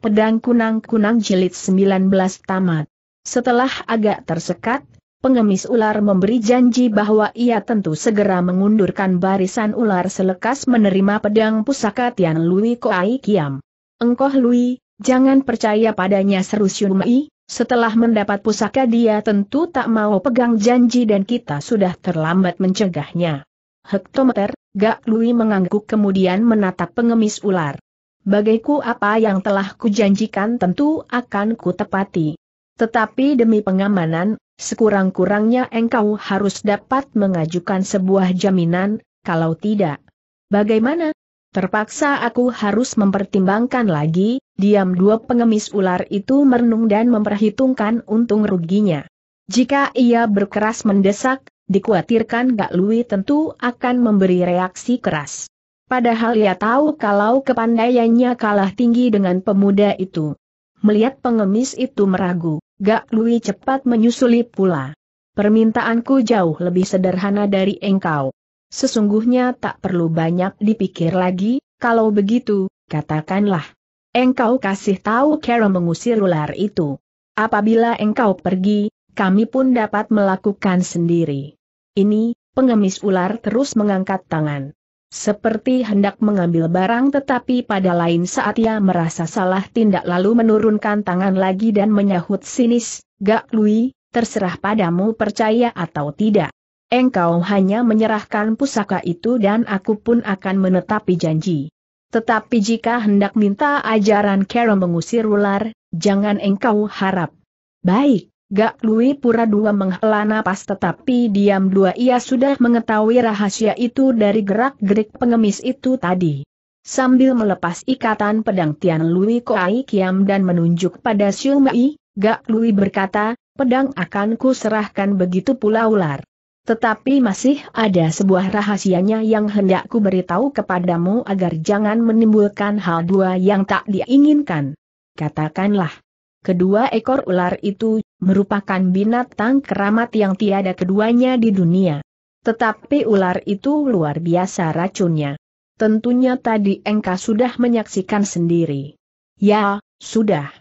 Pedang Kunang-Kunang Jilid 19 Tamat. Setelah agak tersekat, pengemis ular memberi janji bahwa ia tentu segera mengundurkan barisan ular selekas menerima pedang pusaka Tian Lui Koai Kiam. Engkoh Lui, jangan percaya padanya seru Xiumei, setelah mendapat pusaka dia tentu tak mau pegang janji dan kita sudah terlambat mencegahnya. Hektometer, Gak Lui mengangguk kemudian menatap pengemis ular bagaiku apa yang telah kujanjikan tentu akan kutepati. Tetapi demi pengamanan, sekurang-kurangnya engkau harus dapat mengajukan sebuah jaminan, kalau tidak. Bagaimana? Terpaksa aku harus mempertimbangkan lagi, diam dua pengemis ular itu merenung dan memperhitungkan untung ruginya. Jika ia berkeras mendesak, dikhawatirkan Gak Lui tentu akan memberi reaksi keras. Padahal ia tahu kalau kepandaiannya kalah tinggi dengan pemuda itu. Melihat pengemis itu meragu, Gak Lui cepat menyusuli pula. Permintaanku jauh lebih sederhana dari engkau. Sesungguhnya tak perlu banyak dipikir lagi, kalau begitu, katakanlah. Engkau kasih tahu cara mengusir ular itu. Apabila engkau pergi, kami pun dapat melakukan sendiri. Ini, pengemis ular terus mengangkat tangan. Seperti hendak mengambil barang tetapi pada lain saat ia merasa salah tindak lalu menurunkan tangan lagi dan menyahut sinis, Gak Lui, terserah padamu percaya atau tidak. Engkau hanya menyerahkan pusaka itu dan aku pun akan menetapi janji. Tetapi jika hendak minta ajaran Kero mengusir ular, jangan engkau harap. Baik, Gak Lui Pura Dua menghela napas tetapi diam dua ia sudah mengetahui rahasia itu dari gerak-gerik pengemis itu tadi. Sambil melepas ikatan pedang Tian Lui Koai Kiam dan menunjuk pada Siu Mei, Gak Lui berkata, pedang akan ku serahkan begitu pula ular. Tetapi masih ada sebuah rahasianya yang hendak ku beritahu kepadamu agar jangan menimbulkan hal dua yang tak diinginkan. Katakanlah. Kedua ekor ular itu merupakan binatang keramat yang tiada keduanya di dunia. Tetapi ular itu luar biasa racunnya. Tentunya tadi engkau sudah menyaksikan sendiri. Ya, sudah.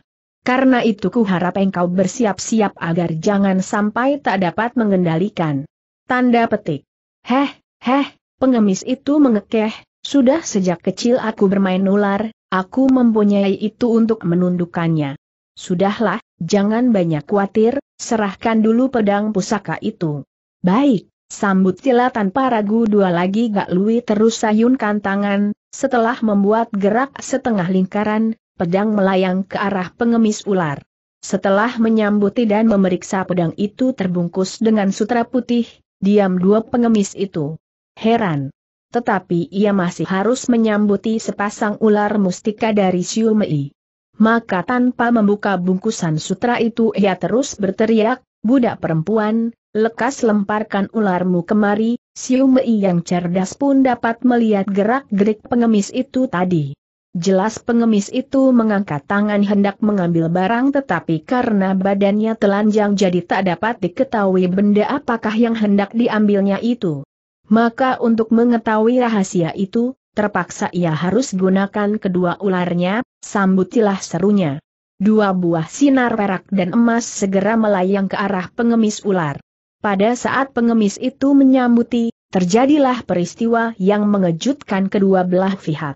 Karena itu kuharap engkau bersiap-siap agar jangan sampai tak dapat mengendalikan. Tanda petik. Heh, heh, pengemis itu mengekeh, sudah sejak kecil aku bermain ular, aku mempunyai itu untuk menundukkannya. Sudahlah, Jangan banyak khawatir, serahkan dulu pedang pusaka itu. Baik, sambut Sila tanpa ragu dua lagi Gak Lui terus sayunkan tangan, setelah membuat gerak setengah lingkaran, pedang melayang ke arah pengemis ular. Setelah menyambuti dan memeriksa pedang itu terbungkus dengan sutra putih, diam dua pengemis itu. Heran. Tetapi ia masih harus menyambuti sepasang ular mustika dari Siumei maka tanpa membuka bungkusan sutra itu ia terus berteriak, Budak perempuan, lekas lemparkan ularmu kemari, Siumei yang cerdas pun dapat melihat gerak-gerik pengemis itu tadi. Jelas pengemis itu mengangkat tangan hendak mengambil barang tetapi karena badannya telanjang jadi tak dapat diketahui benda apakah yang hendak diambilnya itu. Maka untuk mengetahui rahasia itu, terpaksa ia harus gunakan kedua ularnya, sambutilah serunya. Dua buah sinar perak dan emas segera melayang ke arah pengemis ular. Pada saat pengemis itu menyambuti, terjadilah peristiwa yang mengejutkan kedua belah pihak.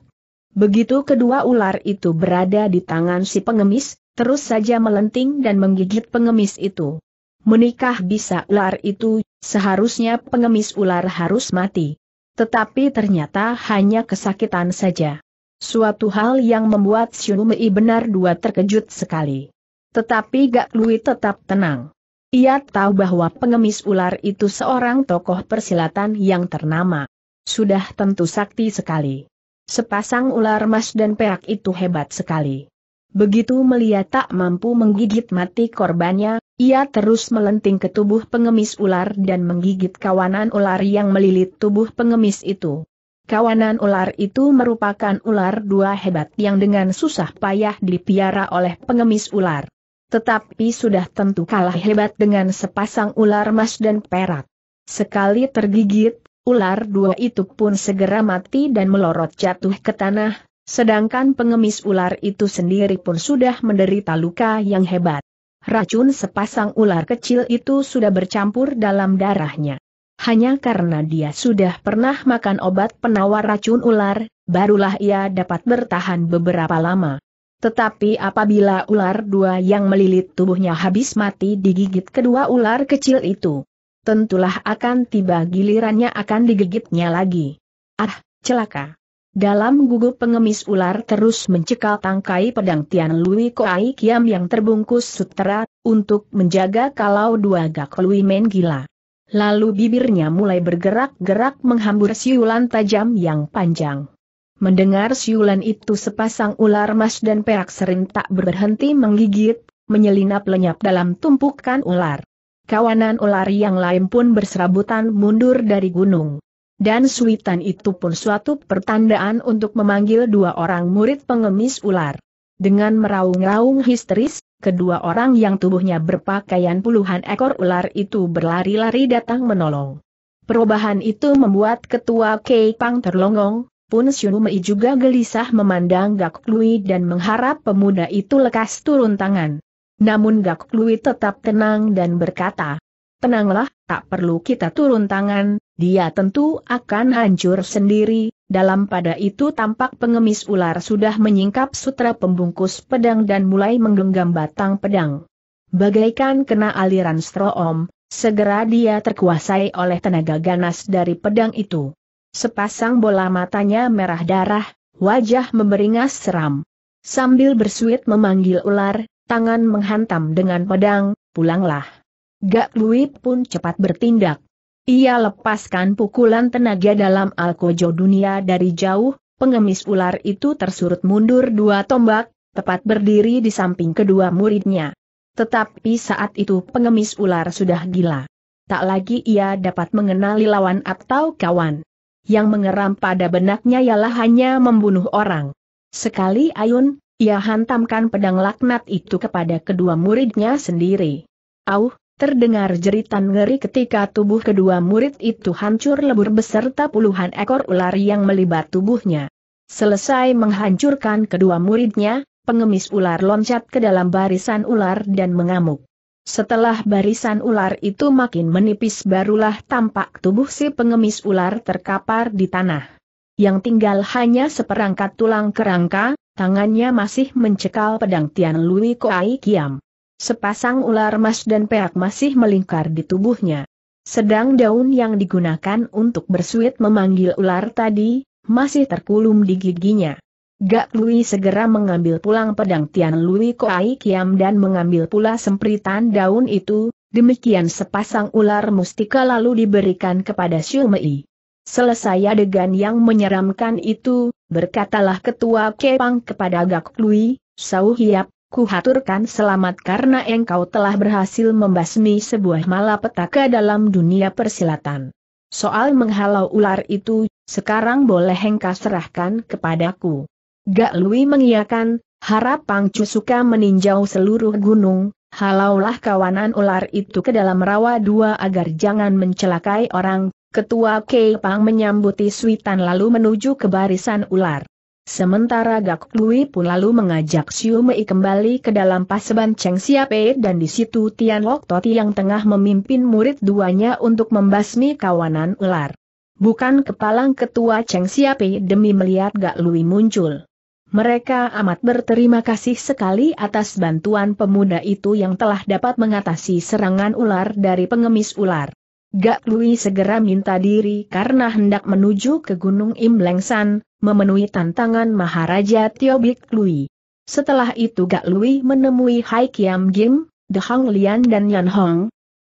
Begitu kedua ular itu berada di tangan si pengemis, terus saja melenting dan menggigit pengemis itu. Menikah bisa ular itu, seharusnya pengemis ular harus mati. Tetapi ternyata hanya kesakitan saja. Suatu hal yang membuat Xiumei benar dua terkejut sekali. Tetapi Gak Lui tetap tenang. Ia tahu bahwa pengemis ular itu seorang tokoh persilatan yang ternama. Sudah tentu sakti sekali. Sepasang ular emas dan perak itu hebat sekali. Begitu melihat tak mampu menggigit mati korbannya, ia terus melenting ke tubuh pengemis ular dan menggigit kawanan ular yang melilit tubuh pengemis itu. Kawanan ular itu merupakan ular dua hebat yang dengan susah payah dipiara oleh pengemis ular. Tetapi sudah tentu kalah hebat dengan sepasang ular emas dan perak. Sekali tergigit, ular dua itu pun segera mati dan melorot jatuh ke tanah, sedangkan pengemis ular itu sendiri pun sudah menderita luka yang hebat. Racun sepasang ular kecil itu sudah bercampur dalam darahnya. Hanya karena dia sudah pernah makan obat penawar racun ular, barulah ia dapat bertahan beberapa lama. Tetapi apabila ular dua yang melilit tubuhnya habis mati digigit kedua ular kecil itu, tentulah akan tiba gilirannya akan digigitnya lagi. Ah, celaka. Dalam gugup pengemis ular terus mencekal tangkai pedang Tian Lui Koai Kiam yang terbungkus sutera, untuk menjaga kalau dua gak Lui Men gila. Lalu bibirnya mulai bergerak-gerak menghambur siulan tajam yang panjang. Mendengar siulan itu sepasang ular mas dan perak serentak berhenti menggigit, menyelinap lenyap dalam tumpukan ular. Kawanan ular yang lain pun berserabutan mundur dari gunung dan suitan itu pun suatu pertandaan untuk memanggil dua orang murid pengemis ular. Dengan meraung-raung histeris, kedua orang yang tubuhnya berpakaian puluhan ekor ular itu berlari-lari datang menolong. Perubahan itu membuat ketua Kei Pang terlongong, pun Mei juga gelisah memandang Gak Lui dan mengharap pemuda itu lekas turun tangan. Namun Gak Lui tetap tenang dan berkata, tenanglah, tak perlu kita turun tangan, dia tentu akan hancur sendiri, dalam pada itu tampak pengemis ular sudah menyingkap sutra pembungkus pedang dan mulai menggenggam batang pedang. Bagaikan kena aliran stroom, segera dia terkuasai oleh tenaga ganas dari pedang itu. Sepasang bola matanya merah darah, wajah memberingas seram. Sambil bersuit memanggil ular, tangan menghantam dengan pedang, pulanglah. Gak Lui pun cepat bertindak. Ia lepaskan pukulan tenaga dalam alkojo dunia dari jauh, pengemis ular itu tersurut mundur dua tombak, tepat berdiri di samping kedua muridnya. Tetapi saat itu pengemis ular sudah gila. Tak lagi ia dapat mengenali lawan atau kawan. Yang mengeram pada benaknya ialah hanya membunuh orang. Sekali ayun, ia hantamkan pedang laknat itu kepada kedua muridnya sendiri. Auh, Terdengar jeritan ngeri ketika tubuh kedua murid itu hancur lebur beserta puluhan ekor ular yang melibat tubuhnya. Selesai menghancurkan kedua muridnya, pengemis ular loncat ke dalam barisan ular dan mengamuk. Setelah barisan ular itu makin menipis barulah tampak tubuh si pengemis ular terkapar di tanah. Yang tinggal hanya seperangkat tulang kerangka, tangannya masih mencekal pedang Tian Lui Koai Kiam. Sepasang ular emas dan perak masih melingkar di tubuhnya. Sedang daun yang digunakan untuk bersuit memanggil ular tadi, masih terkulum di giginya. Gak Lui segera mengambil pulang pedang Tian Lui Koai Kiam dan mengambil pula sempritan daun itu, demikian sepasang ular mustika lalu diberikan kepada Xiumei. Selesai adegan yang menyeramkan itu, berkatalah ketua Kepang kepada Gak Lui, Sau Hiap, kuhaturkan selamat karena engkau telah berhasil membasmi sebuah malapetaka dalam dunia persilatan. Soal menghalau ular itu, sekarang boleh engkau serahkan kepadaku. Gak Lui mengiyakan, harap Pang Cusuka meninjau seluruh gunung, halaulah kawanan ular itu ke dalam rawa dua agar jangan mencelakai orang, Ketua Kei Pang menyambuti Suitan lalu menuju ke barisan ular. Sementara Gak Lui pun lalu mengajak Xiu Mei kembali ke dalam paseban Cheng Siape dan di situ Tian Lok Toti yang tengah memimpin murid duanya untuk membasmi kawanan ular. Bukan kepalang ketua Cheng Siape demi melihat Gak Lui muncul. Mereka amat berterima kasih sekali atas bantuan pemuda itu yang telah dapat mengatasi serangan ular dari pengemis ular. Gak Lui segera minta diri karena hendak menuju ke Gunung Imlengsan, memenuhi tantangan Maharaja Tio Bik Lui. Setelah itu Gak Lui menemui Hai Kiam Gim, Hang Lian dan Yan Hong.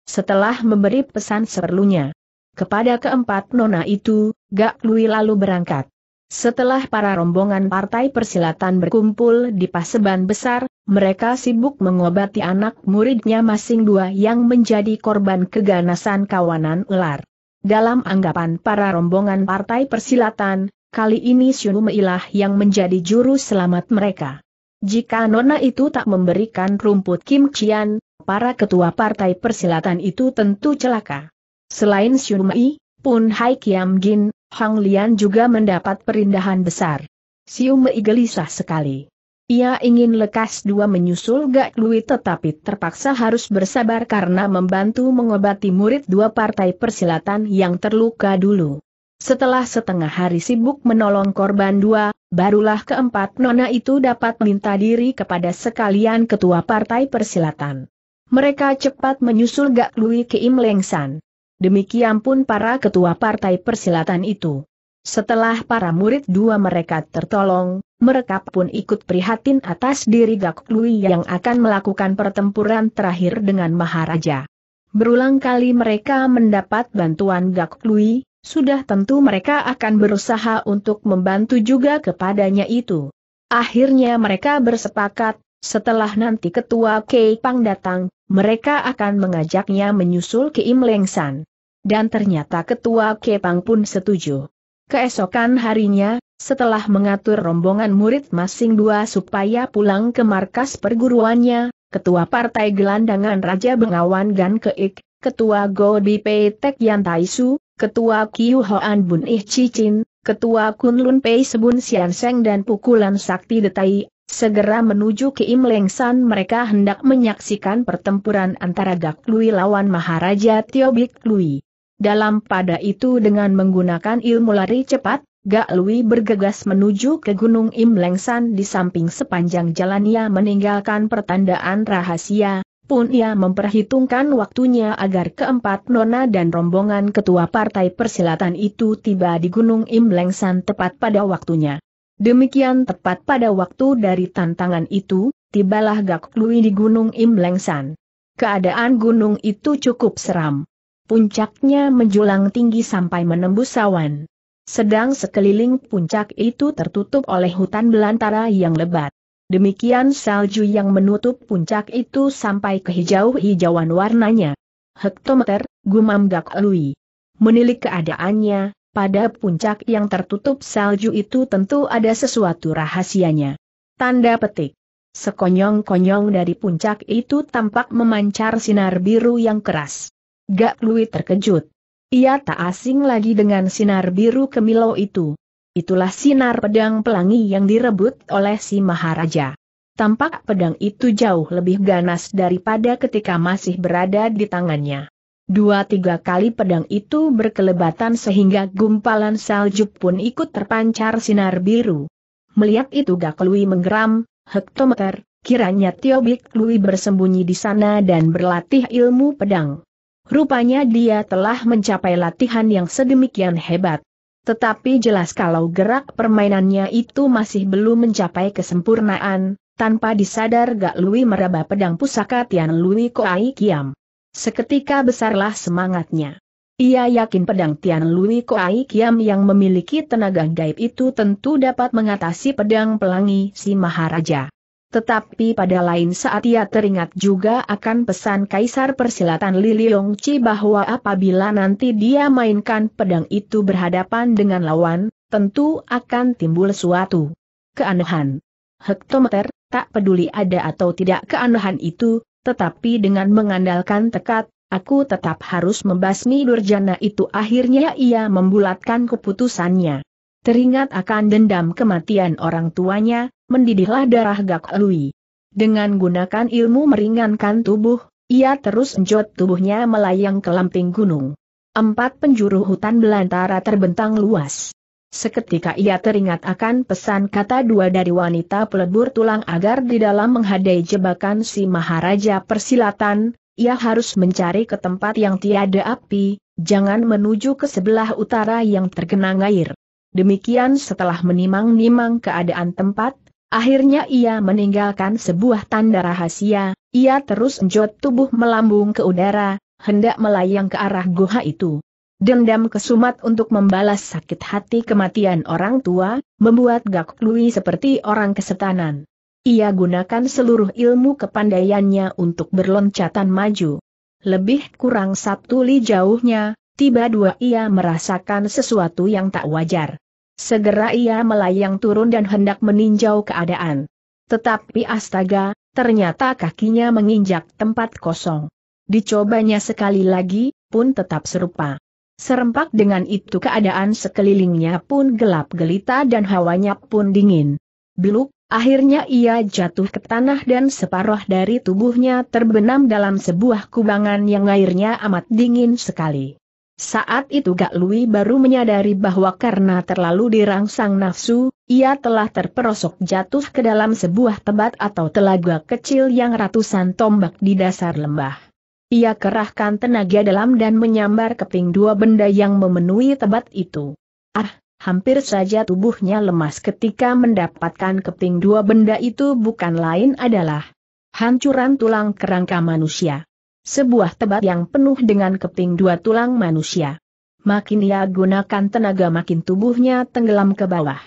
Setelah memberi pesan seperlunya kepada keempat nona itu, Gak Lui lalu berangkat. Setelah para rombongan partai persilatan berkumpul di paseban besar, mereka sibuk mengobati anak muridnya masing dua yang menjadi korban keganasan kawanan ular. Dalam anggapan para rombongan partai persilatan, kali ini Syunumeilah yang menjadi juru selamat mereka. Jika nona itu tak memberikan rumput Kim Chian, para ketua partai persilatan itu tentu celaka. Selain Syunumei, pun Hai Kiam Jin, Hang Lian juga mendapat perindahan besar. Siu Mei gelisah sekali. Ia ingin lekas dua menyusul Gak Lui tetapi terpaksa harus bersabar karena membantu mengobati murid dua partai persilatan yang terluka dulu. Setelah setengah hari sibuk menolong korban dua, barulah keempat nona itu dapat minta diri kepada sekalian ketua partai persilatan. Mereka cepat menyusul Gak Lui ke Im Leng San. Demikian pun para ketua partai persilatan itu. Setelah para murid dua mereka tertolong, mereka pun ikut prihatin atas diri Gak Lui yang akan melakukan pertempuran terakhir dengan Maharaja. Berulang kali mereka mendapat bantuan Gak Lui, sudah tentu mereka akan berusaha untuk membantu juga kepadanya itu. Akhirnya mereka bersepakat, setelah nanti ketua Kei Pang datang, mereka akan mengajaknya menyusul ke Im San. Dan ternyata ketua Kei Pang pun setuju. Keesokan harinya, setelah mengatur rombongan murid masing dua supaya pulang ke markas perguruannya, Ketua Partai Gelandangan Raja Bengawan Gan Keik, Ketua Go Pei Tek Yan Su, Ketua Kiu Hoan Bun Ih Cicin, Ketua Kunlun Pei Sebun Sian Seng dan Pukulan Sakti Detai, Segera menuju ke Imlengsan mereka hendak menyaksikan pertempuran antara Gak Lui lawan Maharaja Tiobik Lui. Dalam pada itu dengan menggunakan ilmu lari cepat, Gak Lui bergegas menuju ke Gunung Imlengsan di samping sepanjang jalan ia meninggalkan pertandaan rahasia, pun ia memperhitungkan waktunya agar keempat nona dan rombongan ketua partai persilatan itu tiba di Gunung Imlengsan tepat pada waktunya. Demikian tepat pada waktu dari tantangan itu, tibalah Gak Lui di Gunung Imlengsan. Keadaan gunung itu cukup seram. Puncaknya menjulang tinggi sampai menembus sawan. Sedang sekeliling puncak itu tertutup oleh hutan belantara yang lebat. Demikian salju yang menutup puncak itu sampai ke hijau-hijauan warnanya. Hektometer, gumam Gak Lui. Menilik keadaannya, pada puncak yang tertutup salju itu tentu ada sesuatu rahasianya. Tanda petik. Sekonyong-konyong dari puncak itu tampak memancar sinar biru yang keras. Gak Lui terkejut. Ia tak asing lagi dengan sinar biru kemilau itu. Itulah sinar pedang pelangi yang direbut oleh si Maharaja. Tampak pedang itu jauh lebih ganas daripada ketika masih berada di tangannya. Dua-tiga kali pedang itu berkelebatan sehingga gumpalan salju pun ikut terpancar sinar biru. Melihat itu Gak Lui menggeram, hektometer, kiranya Tio Bik Lui bersembunyi di sana dan berlatih ilmu pedang. Rupanya dia telah mencapai latihan yang sedemikian hebat. Tetapi jelas kalau gerak permainannya itu masih belum mencapai kesempurnaan, tanpa disadar Gak Lui meraba pedang pusaka Tian Lui Koai Kiam. Seketika besarlah semangatnya. Ia yakin pedang Tian Lui Koai Kiam yang memiliki tenaga gaib itu tentu dapat mengatasi pedang pelangi si Maharaja. Tetapi pada lain saat ia teringat juga akan pesan Kaisar Persilatan Li Chi bahwa apabila nanti dia mainkan pedang itu berhadapan dengan lawan, tentu akan timbul suatu keanehan. Hektometer, tak peduli ada atau tidak keanehan itu, tetapi dengan mengandalkan tekad, aku tetap harus membasmi Durjana itu akhirnya ia membulatkan keputusannya. Teringat akan dendam kematian orang tuanya, mendidihlah darah Gak Lui. Dengan gunakan ilmu meringankan tubuh, ia terus enjot tubuhnya melayang ke lamping gunung. Empat penjuru hutan belantara terbentang luas. Seketika ia teringat akan pesan kata dua dari wanita pelebur tulang agar di dalam menghadai jebakan si Maharaja Persilatan, ia harus mencari ke tempat yang tiada api, jangan menuju ke sebelah utara yang tergenang air. Demikian setelah menimang-nimang keadaan tempat, akhirnya ia meninggalkan sebuah tanda rahasia, ia terus enjot tubuh melambung ke udara, hendak melayang ke arah goha itu. Dendam kesumat untuk membalas sakit hati kematian orang tua, membuat Gak Lui seperti orang kesetanan. Ia gunakan seluruh ilmu kepandaiannya untuk berloncatan maju. Lebih kurang satu li jauhnya, tiba dua ia merasakan sesuatu yang tak wajar. Segera ia melayang turun dan hendak meninjau keadaan. Tetapi astaga, ternyata kakinya menginjak tempat kosong. Dicobanya sekali lagi, pun tetap serupa. Serempak dengan itu keadaan sekelilingnya pun gelap gelita dan hawanya pun dingin. Beluk, akhirnya ia jatuh ke tanah dan separuh dari tubuhnya terbenam dalam sebuah kubangan yang airnya amat dingin sekali. Saat itu Gak Lui baru menyadari bahwa karena terlalu dirangsang nafsu, ia telah terperosok jatuh ke dalam sebuah tebat atau telaga kecil yang ratusan tombak di dasar lembah. Ia kerahkan tenaga dalam dan menyambar keping dua benda yang memenuhi tebat itu. Ah, hampir saja tubuhnya lemas ketika mendapatkan keping dua benda itu bukan lain adalah hancuran tulang kerangka manusia. Sebuah tebat yang penuh dengan keping dua tulang manusia. Makin ia gunakan tenaga makin tubuhnya tenggelam ke bawah.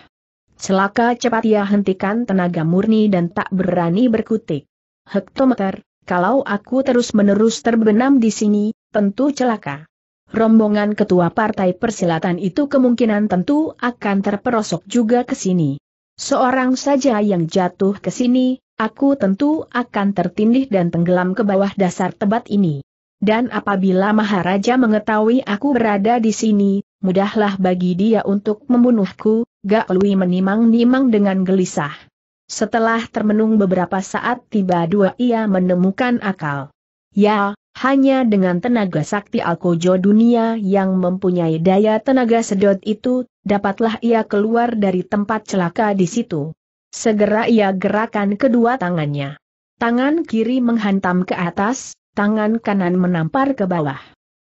Celaka cepat ia hentikan tenaga murni dan tak berani berkutik. Hektometer, kalau aku terus-menerus terbenam di sini, tentu celaka. Rombongan ketua partai persilatan itu kemungkinan tentu akan terperosok juga ke sini. Seorang saja yang jatuh ke sini, aku tentu akan tertindih dan tenggelam ke bawah dasar tebat ini. Dan apabila Maharaja mengetahui aku berada di sini, mudahlah bagi dia untuk membunuhku, Gak Lui menimang-nimang dengan gelisah. Setelah termenung beberapa saat tiba dua ia menemukan akal. Ya, hanya dengan tenaga sakti Alkojo dunia yang mempunyai daya tenaga sedot itu, dapatlah ia keluar dari tempat celaka di situ. Segera ia gerakan kedua tangannya. Tangan kiri menghantam ke atas, tangan kanan menampar ke bawah.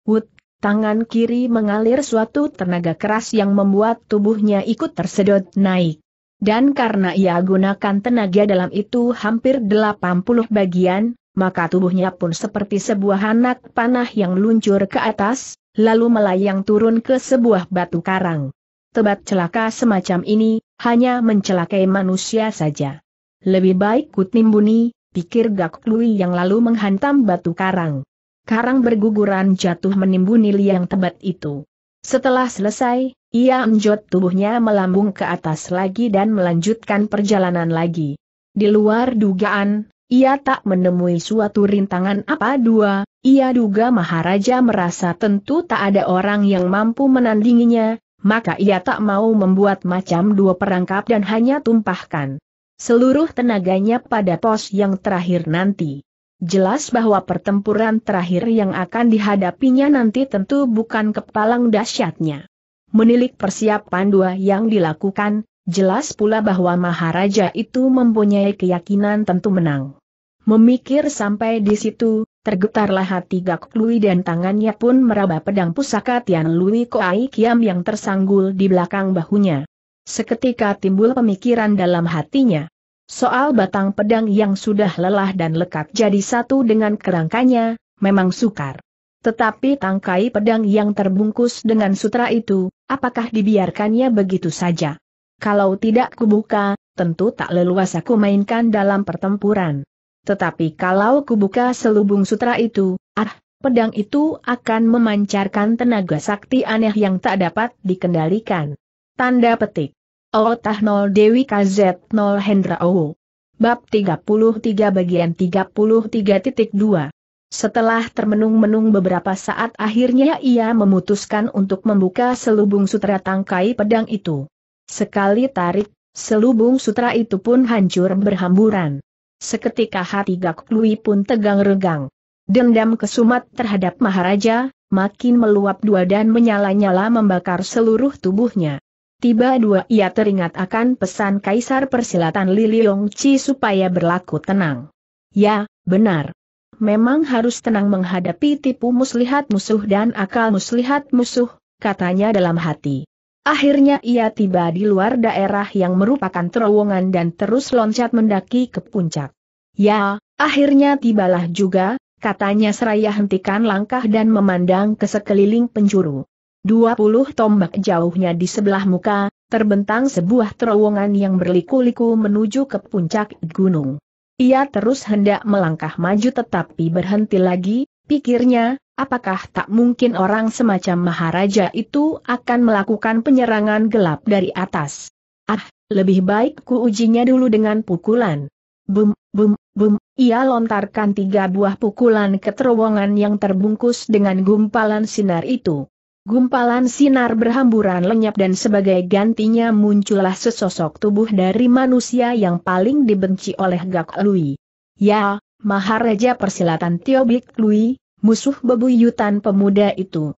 Wut, tangan kiri mengalir suatu tenaga keras yang membuat tubuhnya ikut tersedot naik. Dan karena ia gunakan tenaga dalam itu hampir 80 bagian, maka tubuhnya pun seperti sebuah anak panah yang luncur ke atas, lalu melayang turun ke sebuah batu karang. Tebat celaka semacam ini, hanya mencelakai manusia saja. Lebih baik kutimbuni, pikir Gak Lui yang lalu menghantam batu karang. Karang berguguran jatuh menimbun liang tebat itu. Setelah selesai, ia menjot tubuhnya melambung ke atas lagi dan melanjutkan perjalanan lagi. Di luar dugaan, ia tak menemui suatu rintangan apa dua, ia duga Maharaja merasa tentu tak ada orang yang mampu menandinginya, maka ia tak mau membuat macam dua perangkap dan hanya tumpahkan seluruh tenaganya pada pos yang terakhir nanti. Jelas bahwa pertempuran terakhir yang akan dihadapinya nanti tentu bukan kepalang dahsyatnya menilik persiapan dua yang dilakukan, jelas pula bahwa Maharaja itu mempunyai keyakinan tentu menang. Memikir sampai di situ, tergetarlah hati Gak Lui dan tangannya pun meraba pedang pusaka Tian Lui Koai Kiam yang tersanggul di belakang bahunya. Seketika timbul pemikiran dalam hatinya. Soal batang pedang yang sudah lelah dan lekat jadi satu dengan kerangkanya, memang sukar. Tetapi tangkai pedang yang terbungkus dengan sutra itu, apakah dibiarkannya begitu saja? Kalau tidak kubuka, tentu tak leluasa aku mainkan dalam pertempuran. Tetapi kalau kubuka selubung sutra itu, ah, pedang itu akan memancarkan tenaga sakti aneh yang tak dapat dikendalikan. Tanda petik. 0 Dewi KZ 0 Hendra Owo. Bab 33 bagian 33.2 setelah termenung-menung beberapa saat akhirnya ia memutuskan untuk membuka selubung sutra tangkai pedang itu. Sekali tarik, selubung sutra itu pun hancur berhamburan. Seketika hati Gak Lui pun tegang regang. Dendam kesumat terhadap Maharaja, makin meluap dua dan menyala-nyala membakar seluruh tubuhnya. Tiba dua ia teringat akan pesan Kaisar Persilatan Liliong Chi supaya berlaku tenang. Ya, benar, memang harus tenang menghadapi tipu muslihat musuh dan akal muslihat musuh, katanya dalam hati. Akhirnya ia tiba di luar daerah yang merupakan terowongan dan terus loncat mendaki ke puncak. Ya, akhirnya tibalah juga, katanya seraya hentikan langkah dan memandang ke sekeliling penjuru. Dua puluh tombak jauhnya di sebelah muka, terbentang sebuah terowongan yang berliku-liku menuju ke puncak gunung. Ia terus hendak melangkah maju tetapi berhenti lagi, pikirnya, apakah tak mungkin orang semacam Maharaja itu akan melakukan penyerangan gelap dari atas. Ah, lebih baik ku ujinya dulu dengan pukulan. Bum, bum, bum, ia lontarkan tiga buah pukulan ke terowongan yang terbungkus dengan gumpalan sinar itu. Gumpalan sinar berhamburan lenyap dan sebagai gantinya muncullah sesosok tubuh dari manusia yang paling dibenci oleh Gak Lui. Ya, Maharaja Persilatan Tiobik Lui, musuh bebuyutan pemuda itu.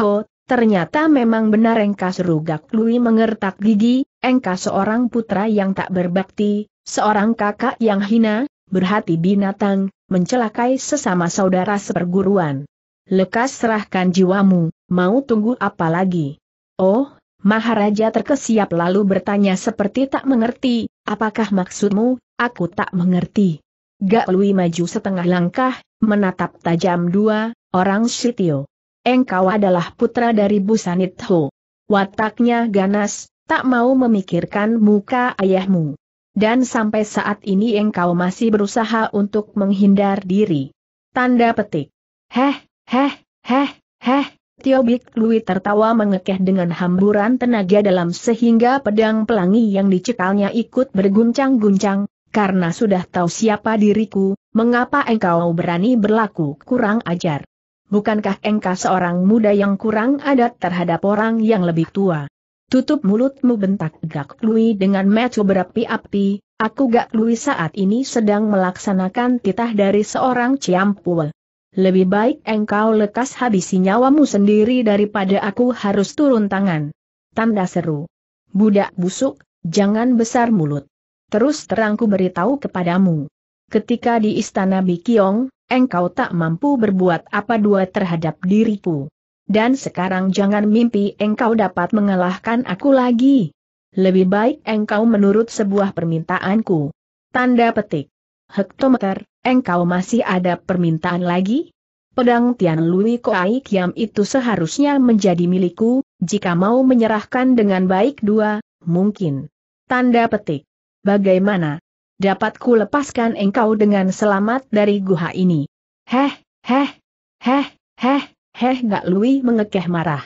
Ho, ternyata memang benar engkau seru Gak Lui mengertak gigi, engkau seorang putra yang tak berbakti, seorang kakak yang hina, berhati binatang, mencelakai sesama saudara seperguruan lekas serahkan jiwamu, mau tunggu apa lagi? Oh, Maharaja terkesiap lalu bertanya seperti tak mengerti, apakah maksudmu, aku tak mengerti. Gak Lui maju setengah langkah, menatap tajam dua, orang Sitio. Engkau adalah putra dari Busanit Ho. Wataknya ganas, tak mau memikirkan muka ayahmu. Dan sampai saat ini engkau masih berusaha untuk menghindar diri. Tanda petik. Heh, Heh, heh, heh, Tio Bik Lui tertawa mengekeh dengan hamburan tenaga dalam sehingga pedang pelangi yang dicekalnya ikut berguncang-guncang, karena sudah tahu siapa diriku, mengapa engkau berani berlaku kurang ajar? Bukankah engkau seorang muda yang kurang adat terhadap orang yang lebih tua? Tutup mulutmu bentak Gak Lui dengan mecu berapi-api, aku Gak Lui saat ini sedang melaksanakan titah dari seorang Ciampul lebih baik engkau lekas habisi nyawamu sendiri daripada aku harus turun tangan. Tanda seru. Budak busuk, jangan besar mulut. Terus terangku beritahu kepadamu. Ketika di istana Bikiong, engkau tak mampu berbuat apa dua terhadap diriku. Dan sekarang jangan mimpi engkau dapat mengalahkan aku lagi. Lebih baik engkau menurut sebuah permintaanku. Tanda petik. Hektometer, engkau masih ada permintaan lagi? Pedang Tian Lui Koai Kiam itu seharusnya menjadi milikku, jika mau menyerahkan dengan baik dua, mungkin. Tanda petik. Bagaimana? Dapatku lepaskan engkau dengan selamat dari guha ini. Heh, heh, heh, heh, heh gak Lui mengekeh marah.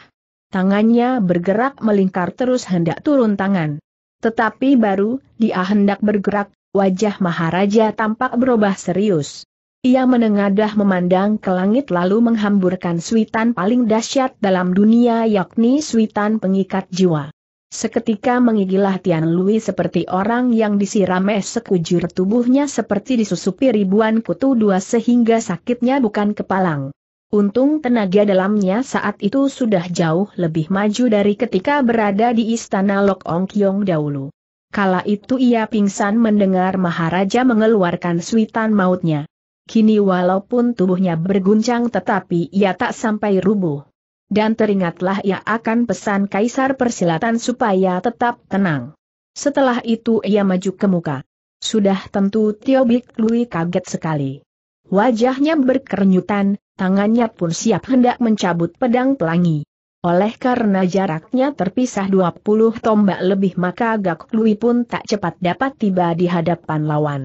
Tangannya bergerak melingkar terus hendak turun tangan. Tetapi baru, dia hendak bergerak, wajah Maharaja tampak berubah serius. Ia menengadah memandang ke langit lalu menghamburkan suitan paling dahsyat dalam dunia yakni suitan pengikat jiwa. Seketika mengigilah Tian Lui seperti orang yang disiram es sekujur tubuhnya seperti disusupi ribuan kutu dua sehingga sakitnya bukan kepalang. Untung tenaga dalamnya saat itu sudah jauh lebih maju dari ketika berada di istana Lok Ong Kyong dahulu. Kala itu ia pingsan mendengar Maharaja mengeluarkan suitan mautnya. Kini walaupun tubuhnya berguncang tetapi ia tak sampai rubuh. Dan teringatlah ia akan pesan Kaisar Persilatan supaya tetap tenang. Setelah itu ia maju ke muka. Sudah tentu Tio Bik Lui kaget sekali. Wajahnya berkernyutan tangannya pun siap hendak mencabut pedang pelangi. Oleh karena jaraknya terpisah 20 tombak lebih maka Gak Lui pun tak cepat dapat tiba di hadapan lawan.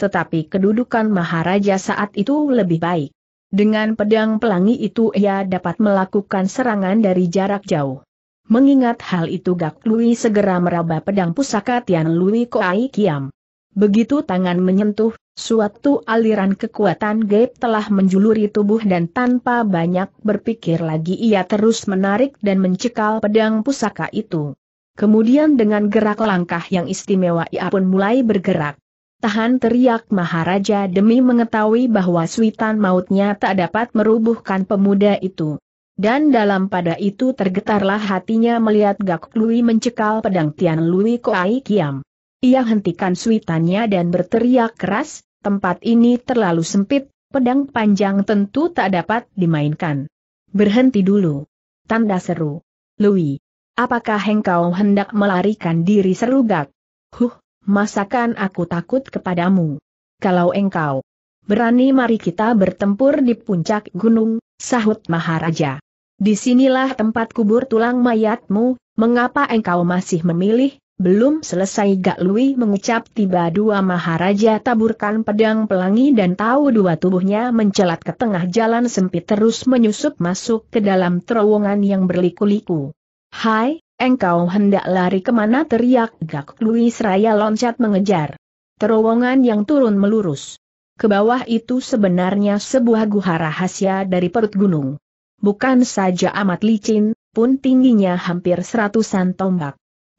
Tetapi kedudukan Maharaja saat itu lebih baik. Dengan pedang pelangi itu ia dapat melakukan serangan dari jarak jauh. Mengingat hal itu Gak Lui segera meraba pedang pusaka Tian Lui Koai Kiam. Begitu tangan menyentuh, suatu aliran kekuatan gaib telah menjuluri tubuh dan tanpa banyak berpikir lagi ia terus menarik dan mencekal pedang pusaka itu. Kemudian dengan gerak langkah yang istimewa ia pun mulai bergerak. Tahan teriak Maharaja demi mengetahui bahwa suitan mautnya tak dapat merubuhkan pemuda itu. Dan dalam pada itu tergetarlah hatinya melihat Gak Lui mencekal pedang Tian Lui Koai Kiam. Ia hentikan suitannya dan berteriak keras, tempat ini terlalu sempit, pedang panjang tentu tak dapat dimainkan. Berhenti dulu. Tanda seru. Louis, Apakah engkau hendak melarikan diri seru gak? Huh, masakan aku takut kepadamu. Kalau engkau berani mari kita bertempur di puncak gunung, sahut Maharaja. Disinilah tempat kubur tulang mayatmu, mengapa engkau masih memilih belum selesai Gak Lui mengucap tiba dua maharaja taburkan pedang pelangi dan tahu dua tubuhnya mencelat ke tengah jalan sempit terus menyusup masuk ke dalam terowongan yang berliku-liku. Hai, engkau hendak lari kemana teriak Gak Lui seraya loncat mengejar. Terowongan yang turun melurus. Ke bawah itu sebenarnya sebuah guha rahasia dari perut gunung. Bukan saja amat licin, pun tingginya hampir seratusan tombak.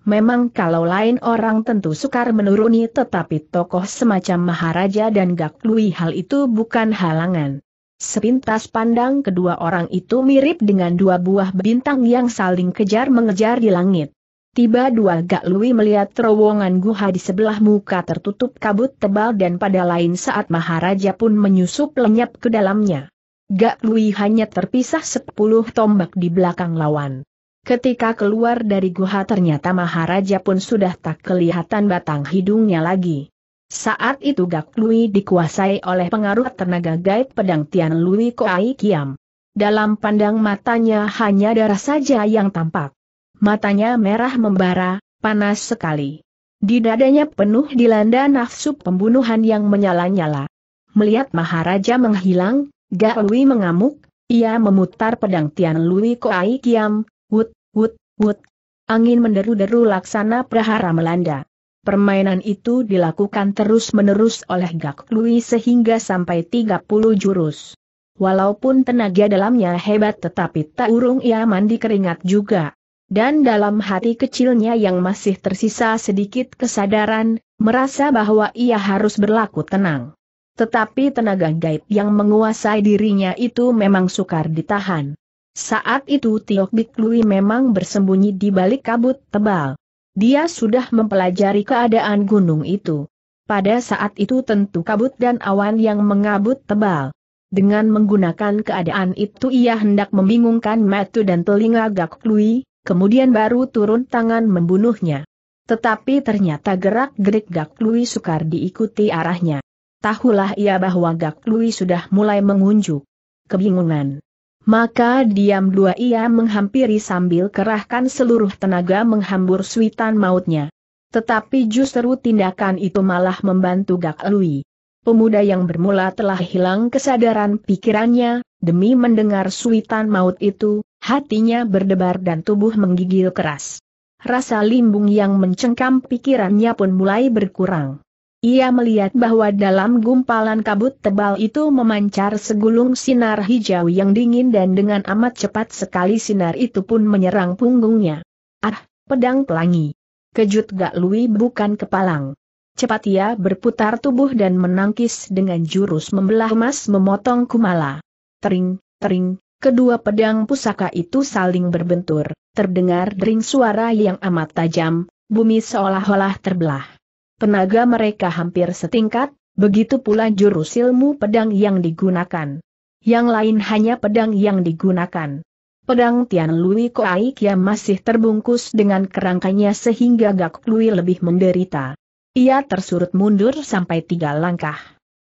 Memang kalau lain orang tentu sukar menuruni tetapi tokoh semacam Maharaja dan Gak Lui hal itu bukan halangan. Sepintas pandang kedua orang itu mirip dengan dua buah bintang yang saling kejar-mengejar di langit. Tiba dua Gak Lui melihat terowongan guha di sebelah muka tertutup kabut tebal dan pada lain saat Maharaja pun menyusup lenyap ke dalamnya. Gak Lui hanya terpisah sepuluh tombak di belakang lawan. Ketika keluar dari guha ternyata Maharaja pun sudah tak kelihatan batang hidungnya lagi. Saat itu Gak Lui dikuasai oleh pengaruh tenaga gaib pedang Tian Lui Koai Kiam. Dalam pandang matanya hanya darah saja yang tampak. Matanya merah membara, panas sekali. Di dadanya penuh dilanda nafsu pembunuhan yang menyala-nyala. Melihat Maharaja menghilang, Gak Lui mengamuk, ia memutar pedang Tian Lui Koai Kiam, Wut, wut, wut. Angin menderu-deru laksana prahara melanda. Permainan itu dilakukan terus-menerus oleh Gak Lui sehingga sampai 30 jurus. Walaupun tenaga dalamnya hebat tetapi tak urung ia mandi keringat juga. Dan dalam hati kecilnya yang masih tersisa sedikit kesadaran, merasa bahwa ia harus berlaku tenang. Tetapi tenaga gaib yang menguasai dirinya itu memang sukar ditahan. Saat itu Tiok Bik memang bersembunyi di balik kabut tebal. Dia sudah mempelajari keadaan gunung itu. Pada saat itu tentu kabut dan awan yang mengabut tebal. Dengan menggunakan keadaan itu ia hendak membingungkan mata dan telinga Gaklui, kemudian baru turun tangan membunuhnya. Tetapi ternyata gerak-gerik Gaklui sukar diikuti arahnya. Tahulah ia bahwa Gaklui sudah mulai mengunjuk kebingungan. Maka diam dua ia menghampiri sambil kerahkan seluruh tenaga menghambur suitan mautnya. Tetapi justru tindakan itu malah membantu Gak Lui. Pemuda yang bermula telah hilang kesadaran pikirannya, demi mendengar suitan maut itu, hatinya berdebar dan tubuh menggigil keras. Rasa limbung yang mencengkam pikirannya pun mulai berkurang. Ia melihat bahwa dalam gumpalan kabut tebal itu memancar segulung sinar hijau yang dingin dan dengan amat cepat sekali sinar itu pun menyerang punggungnya. Ah, pedang pelangi. Kejut Gak Lui bukan kepalang. Cepat ia berputar tubuh dan menangkis dengan jurus membelah emas memotong kumala. Tering, tering, Kedua pedang pusaka itu saling berbentur, terdengar dering suara yang amat tajam, bumi seolah-olah terbelah tenaga mereka hampir setingkat, begitu pula jurus ilmu pedang yang digunakan. Yang lain hanya pedang yang digunakan. Pedang Tian Lui Koai Kia masih terbungkus dengan kerangkanya sehingga Gak Lui lebih menderita. Ia tersurut mundur sampai tiga langkah.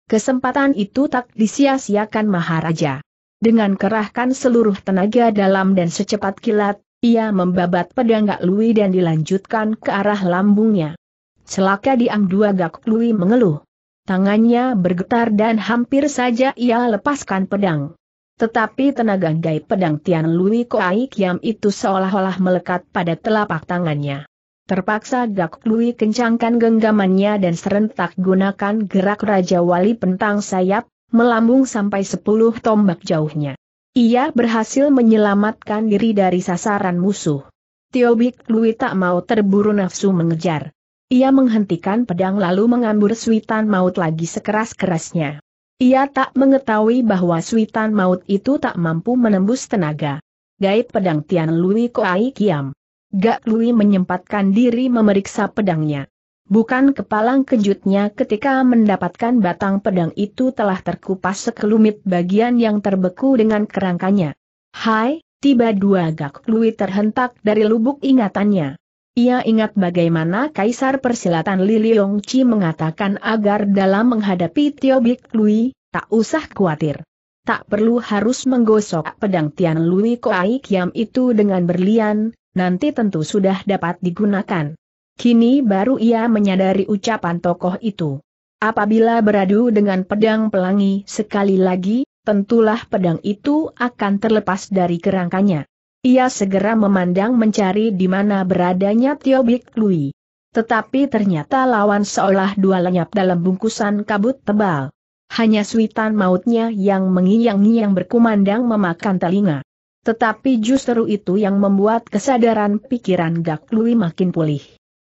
Kesempatan itu tak disia-siakan Maharaja. Dengan kerahkan seluruh tenaga dalam dan secepat kilat, ia membabat pedang Gak Lui dan dilanjutkan ke arah lambungnya. Celaka diang dua gak Lui mengeluh. Tangannya bergetar dan hampir saja ia lepaskan pedang. Tetapi tenaga gai pedang Tian Lui Koai Kiam itu seolah-olah melekat pada telapak tangannya. Terpaksa Gak Lui kencangkan genggamannya dan serentak gunakan gerak Raja Wali Pentang Sayap, melambung sampai sepuluh tombak jauhnya. Ia berhasil menyelamatkan diri dari sasaran musuh. Tio Bik Lui tak mau terburu nafsu mengejar. Ia menghentikan pedang lalu mengambur suitan maut lagi sekeras-kerasnya. Ia tak mengetahui bahwa suitan maut itu tak mampu menembus tenaga. Gaib pedang Tian Lui Koai Kiam. Gak Lui menyempatkan diri memeriksa pedangnya. Bukan kepalang kejutnya ketika mendapatkan batang pedang itu telah terkupas sekelumit bagian yang terbeku dengan kerangkanya. Hai, tiba dua gak Lui terhentak dari lubuk ingatannya. Ia ingat bagaimana Kaisar Persilatan Li Chi mengatakan agar dalam menghadapi Tio Bik Lui, tak usah khawatir. Tak perlu harus menggosok pedang Tian Lui Koai Kiam itu dengan berlian, nanti tentu sudah dapat digunakan. Kini baru ia menyadari ucapan tokoh itu. Apabila beradu dengan pedang pelangi sekali lagi, tentulah pedang itu akan terlepas dari kerangkanya. Ia segera memandang mencari di mana beradanya Tio Bik Lui. Tetapi ternyata lawan seolah dua lenyap dalam bungkusan kabut tebal. Hanya suitan mautnya yang mengiyang-ngiyang berkumandang memakan telinga. Tetapi justru itu yang membuat kesadaran pikiran Gak Lui makin pulih.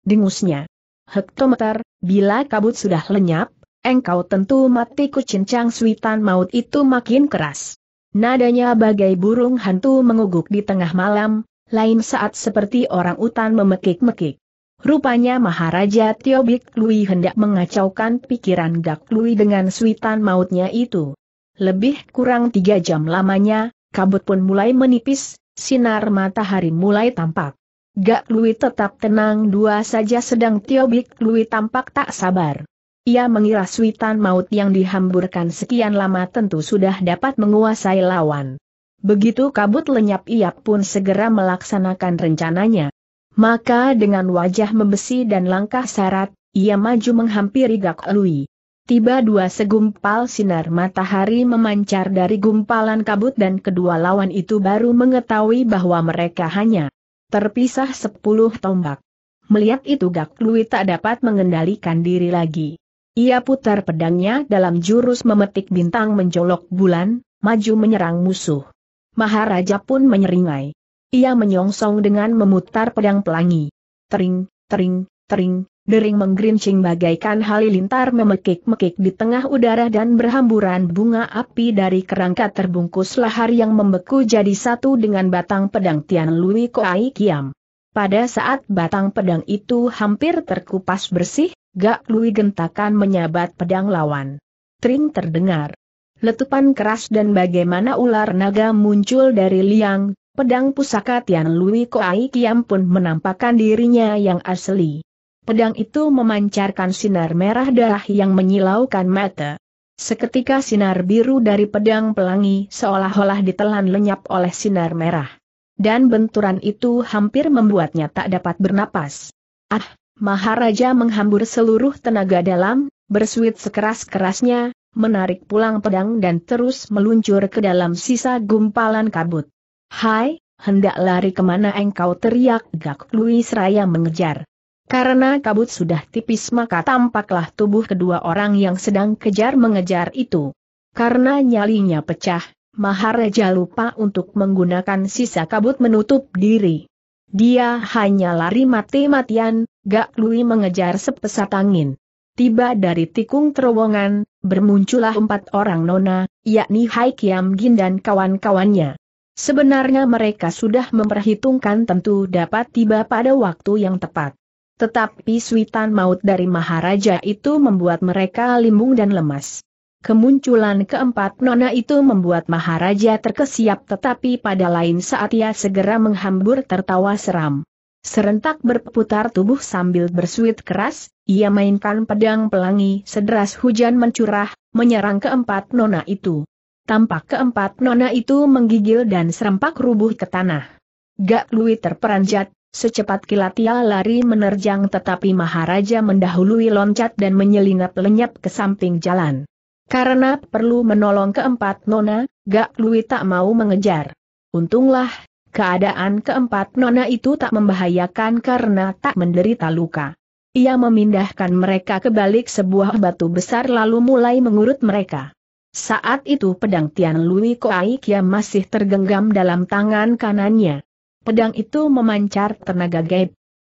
Dengusnya. Hektometer, bila kabut sudah lenyap, engkau tentu mati kucincang suitan maut itu makin keras. Nadanya bagai burung hantu menguguk di tengah malam, lain saat seperti orang utan memekik-mekik. Rupanya Maharaja Tiobik Lui hendak mengacaukan pikiran Gak Lui dengan suitan mautnya itu. Lebih kurang tiga jam lamanya, kabut pun mulai menipis, sinar matahari mulai tampak. Gak Lui tetap tenang dua saja sedang Tiobik Lui tampak tak sabar. Ia mengira suitan maut yang dihamburkan sekian lama tentu sudah dapat menguasai lawan. Begitu kabut lenyap ia pun segera melaksanakan rencananya. Maka dengan wajah membesi dan langkah syarat, ia maju menghampiri Gak Lui. Tiba dua segumpal sinar matahari memancar dari gumpalan kabut dan kedua lawan itu baru mengetahui bahwa mereka hanya terpisah sepuluh tombak. Melihat itu Gak Lui tak dapat mengendalikan diri lagi. Ia putar pedangnya dalam jurus memetik bintang menjolok bulan, maju menyerang musuh. Maharaja pun menyeringai. Ia menyongsong dengan memutar pedang pelangi. Tering, tering, tering, dering menggerincing bagaikan halilintar memekik-mekik di tengah udara dan berhamburan bunga api dari kerangka terbungkus lahar yang membeku jadi satu dengan batang pedang Tian Lui Koai Kiam. Pada saat batang pedang itu hampir terkupas bersih, Gak Lui gentakan menyabat pedang lawan. Tring terdengar. Letupan keras dan bagaimana ular naga muncul dari liang, pedang pusaka Tian Lui Koai Kiam pun menampakkan dirinya yang asli. Pedang itu memancarkan sinar merah darah yang menyilaukan mata. Seketika sinar biru dari pedang pelangi seolah-olah ditelan lenyap oleh sinar merah. Dan benturan itu hampir membuatnya tak dapat bernapas. Ah, Maharaja menghambur seluruh tenaga dalam, bersuit sekeras-kerasnya, menarik pulang pedang dan terus meluncur ke dalam sisa gumpalan kabut. Hai, hendak lari kemana engkau teriak gak Louis Raya mengejar. Karena kabut sudah tipis maka tampaklah tubuh kedua orang yang sedang kejar mengejar itu. Karena nyalinya pecah, Maharaja lupa untuk menggunakan sisa kabut menutup diri. Dia hanya lari mati-matian, Gak Lui mengejar sepesat angin. Tiba dari tikung terowongan, bermunculah empat orang nona, yakni Hai Kiam Gin dan kawan-kawannya. Sebenarnya mereka sudah memperhitungkan tentu dapat tiba pada waktu yang tepat. Tetapi suitan maut dari Maharaja itu membuat mereka limbung dan lemas. Kemunculan keempat nona itu membuat Maharaja terkesiap tetapi pada lain saat ia segera menghambur tertawa seram. Serentak berputar tubuh sambil bersuit keras, ia mainkan pedang pelangi sederas hujan mencurah, menyerang keempat nona itu. Tampak keempat nona itu menggigil dan serempak rubuh ke tanah. Gak Lui terperanjat, secepat kilat ia lari menerjang tetapi Maharaja mendahului loncat dan menyelinap lenyap ke samping jalan. Karena perlu menolong keempat nona, Gak Lui tak mau mengejar. Untunglah, keadaan keempat nona itu tak membahayakan karena tak menderita luka. Ia memindahkan mereka ke balik sebuah batu besar lalu mulai mengurut mereka. Saat itu pedang Tian Lui Koai Kia masih tergenggam dalam tangan kanannya. Pedang itu memancar tenaga gaib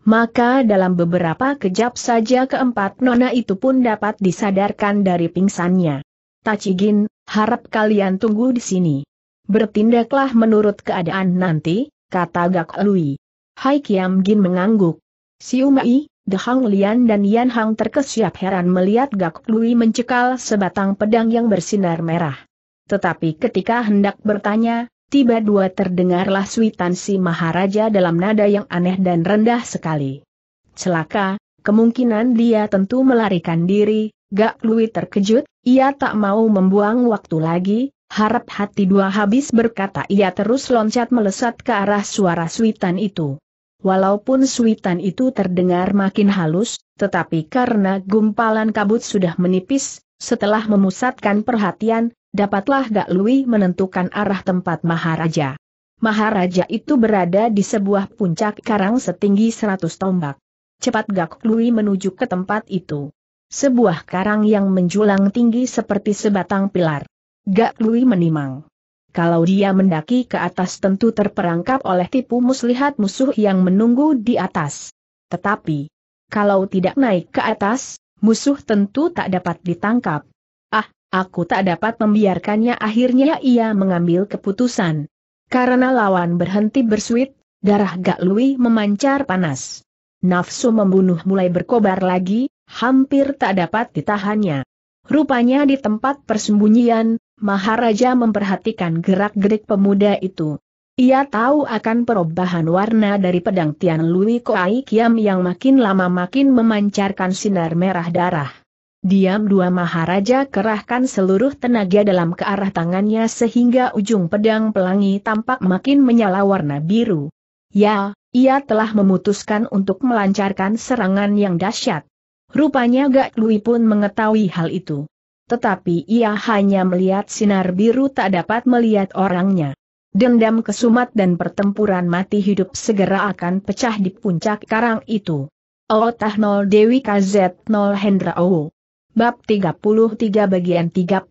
maka dalam beberapa kejap saja keempat nona itu pun dapat disadarkan dari pingsannya. Tachigin, harap kalian tunggu di sini. Bertindaklah menurut keadaan nanti, kata Gak Lui. Hai Kiam Gin mengangguk. Siu Mai, Hang Lian dan Yan Hang terkesiap heran melihat Gak Lui mencekal sebatang pedang yang bersinar merah. Tetapi ketika hendak bertanya, tiba dua terdengarlah suitan si Maharaja dalam nada yang aneh dan rendah sekali. Celaka, kemungkinan dia tentu melarikan diri, Gak Lui terkejut, ia tak mau membuang waktu lagi, harap hati dua habis berkata ia terus loncat melesat ke arah suara suitan itu. Walaupun suitan itu terdengar makin halus, tetapi karena gumpalan kabut sudah menipis, setelah memusatkan perhatian, dapatlah Gak Lui menentukan arah tempat Maharaja. Maharaja itu berada di sebuah puncak karang setinggi seratus tombak. Cepat Gak Lui menuju ke tempat itu. Sebuah karang yang menjulang tinggi seperti sebatang pilar. Gak Lui menimang. Kalau dia mendaki ke atas tentu terperangkap oleh tipu muslihat musuh yang menunggu di atas. Tetapi, kalau tidak naik ke atas, musuh tentu tak dapat ditangkap. Aku tak dapat membiarkannya akhirnya ia mengambil keputusan. Karena lawan berhenti bersuit, darah Gak Lui memancar panas. Nafsu membunuh mulai berkobar lagi, hampir tak dapat ditahannya. Rupanya di tempat persembunyian, Maharaja memperhatikan gerak-gerik pemuda itu. Ia tahu akan perubahan warna dari pedang Tian Lui Koai Kiam yang makin lama makin memancarkan sinar merah darah. Diam dua Maharaja kerahkan seluruh tenaga dalam ke arah tangannya sehingga ujung pedang pelangi tampak makin menyala warna biru. Ya, ia telah memutuskan untuk melancarkan serangan yang dahsyat. Rupanya Gak Lui pun mengetahui hal itu. Tetapi ia hanya melihat sinar biru tak dapat melihat orangnya. Dendam kesumat dan pertempuran mati hidup segera akan pecah di puncak karang itu. Ootah 0 Dewi KZ 0 Hendra Owo Bab 33 bagian 33.3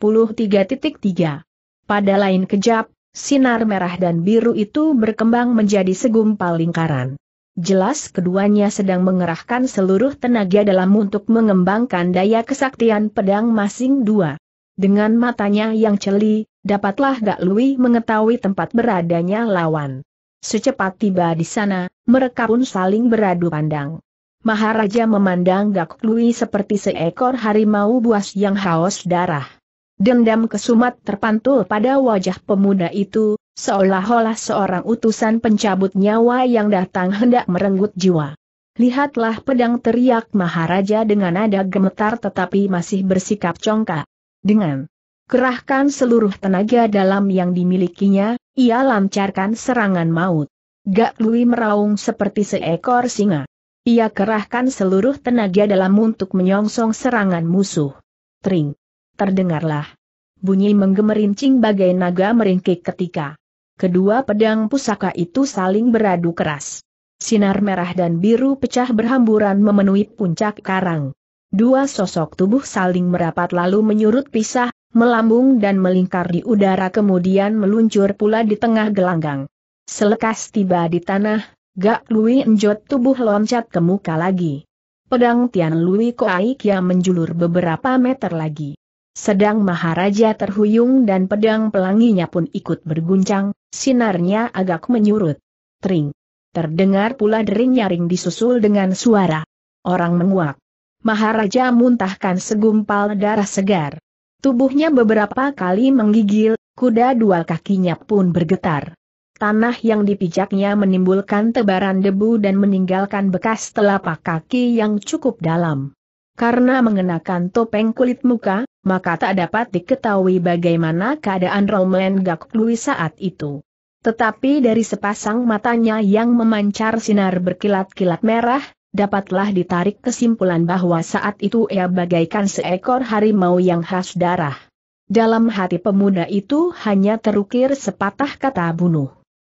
Pada lain kejap, sinar merah dan biru itu berkembang menjadi segumpal lingkaran. Jelas keduanya sedang mengerahkan seluruh tenaga dalam untuk mengembangkan daya kesaktian pedang masing dua. Dengan matanya yang celi, dapatlah Gak Lui mengetahui tempat beradanya lawan. Secepat tiba di sana, mereka pun saling beradu pandang. Maharaja memandang Gak Lui seperti seekor harimau buas yang haus darah. Dendam kesumat terpantul pada wajah pemuda itu, seolah-olah seorang utusan pencabut nyawa yang datang hendak merenggut jiwa. Lihatlah pedang teriak Maharaja dengan nada gemetar tetapi masih bersikap congkak. Dengan kerahkan seluruh tenaga dalam yang dimilikinya, ia lancarkan serangan maut. Gak Lui meraung seperti seekor singa. Ia kerahkan seluruh tenaga dalam untuk menyongsong serangan musuh. Tring. Terdengarlah. Bunyi menggemerincing bagai naga meringkik ketika. Kedua pedang pusaka itu saling beradu keras. Sinar merah dan biru pecah berhamburan memenuhi puncak karang. Dua sosok tubuh saling merapat lalu menyurut pisah, melambung dan melingkar di udara kemudian meluncur pula di tengah gelanggang. Selekas tiba di tanah, Gak Lui Njot tubuh loncat ke muka lagi. Pedang Tian Lui Koai Kia menjulur beberapa meter lagi. Sedang Maharaja terhuyung dan pedang pelanginya pun ikut berguncang, sinarnya agak menyurut. Tering. Terdengar pula dering nyaring disusul dengan suara. Orang menguak. Maharaja muntahkan segumpal darah segar. Tubuhnya beberapa kali menggigil, kuda dua kakinya pun bergetar. Tanah yang dipijaknya menimbulkan tebaran debu dan meninggalkan bekas telapak kaki yang cukup dalam. Karena mengenakan topeng kulit muka, maka tak dapat diketahui bagaimana keadaan Roman Gakklui saat itu. Tetapi dari sepasang matanya yang memancar sinar berkilat-kilat merah, dapatlah ditarik kesimpulan bahwa saat itu ia bagaikan seekor harimau yang khas darah. Dalam hati pemuda itu hanya terukir sepatah kata bunuh.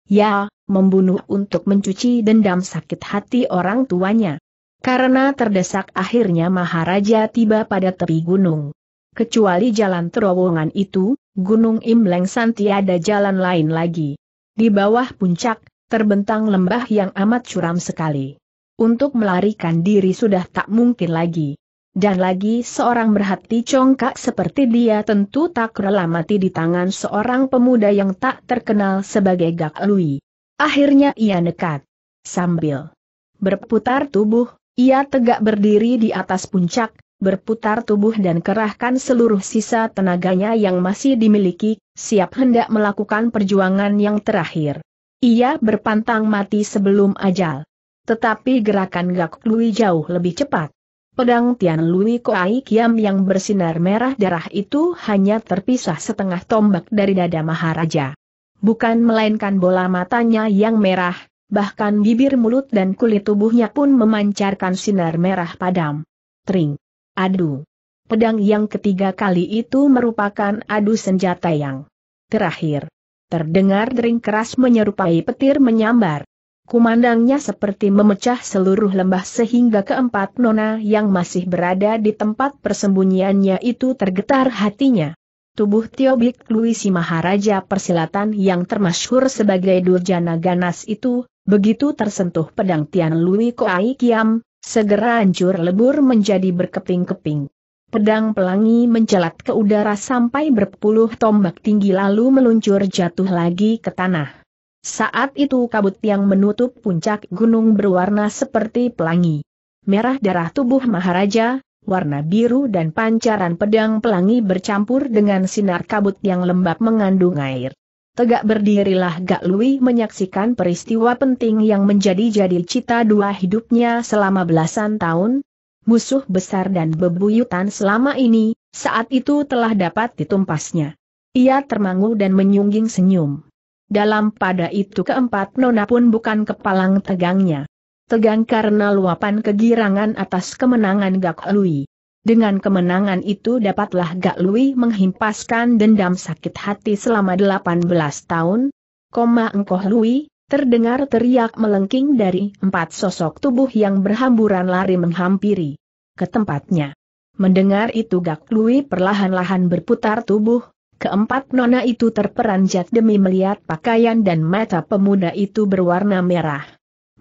Ya, membunuh untuk mencuci dendam sakit hati orang tuanya. Karena terdesak akhirnya Maharaja tiba pada tepi gunung. Kecuali jalan terowongan itu, Gunung Imleng San tiada jalan lain lagi. Di bawah puncak, terbentang lembah yang amat curam sekali. Untuk melarikan diri sudah tak mungkin lagi. Dan lagi seorang berhati congkak seperti dia tentu tak rela mati di tangan seorang pemuda yang tak terkenal sebagai Gak Lui. Akhirnya ia nekat. Sambil berputar tubuh, ia tegak berdiri di atas puncak, berputar tubuh dan kerahkan seluruh sisa tenaganya yang masih dimiliki, siap hendak melakukan perjuangan yang terakhir. Ia berpantang mati sebelum ajal. Tetapi gerakan Gak Lui jauh lebih cepat. Pedang Tian Lui Koai Kiam yang bersinar merah darah itu hanya terpisah setengah tombak dari dada Maharaja. Bukan melainkan bola matanya yang merah, bahkan bibir mulut dan kulit tubuhnya pun memancarkan sinar merah padam. Tring. Adu. Pedang yang ketiga kali itu merupakan adu senjata yang terakhir. Terdengar dering keras menyerupai petir menyambar. Kumandangnya seperti memecah seluruh lembah sehingga keempat nona yang masih berada di tempat persembunyiannya itu tergetar hatinya. Tubuh Tiobik Luisi Maharaja Persilatan yang termasyhur sebagai Durjana Ganas itu, begitu tersentuh pedang Tian Lui Koai Kiam, segera hancur lebur menjadi berkeping-keping. Pedang pelangi mencelat ke udara sampai berpuluh tombak tinggi lalu meluncur jatuh lagi ke tanah. Saat itu kabut yang menutup puncak gunung berwarna seperti pelangi. Merah darah tubuh Maharaja, warna biru dan pancaran pedang pelangi bercampur dengan sinar kabut yang lembab mengandung air. Tegak berdirilah Gak Lui menyaksikan peristiwa penting yang menjadi jadi cita dua hidupnya selama belasan tahun. Musuh besar dan bebuyutan selama ini, saat itu telah dapat ditumpasnya. Ia termangu dan menyungging senyum. Dalam pada itu keempat nona pun bukan kepalang tegangnya. Tegang karena luapan kegirangan atas kemenangan Gak Lui. Dengan kemenangan itu dapatlah Gak Lui menghimpaskan dendam sakit hati selama 18 tahun. Koma engkoh Lui, terdengar teriak melengking dari empat sosok tubuh yang berhamburan lari menghampiri ke tempatnya. Mendengar itu Gak Lui perlahan-lahan berputar tubuh, Keempat nona itu terperanjat demi melihat pakaian dan mata pemuda itu berwarna merah.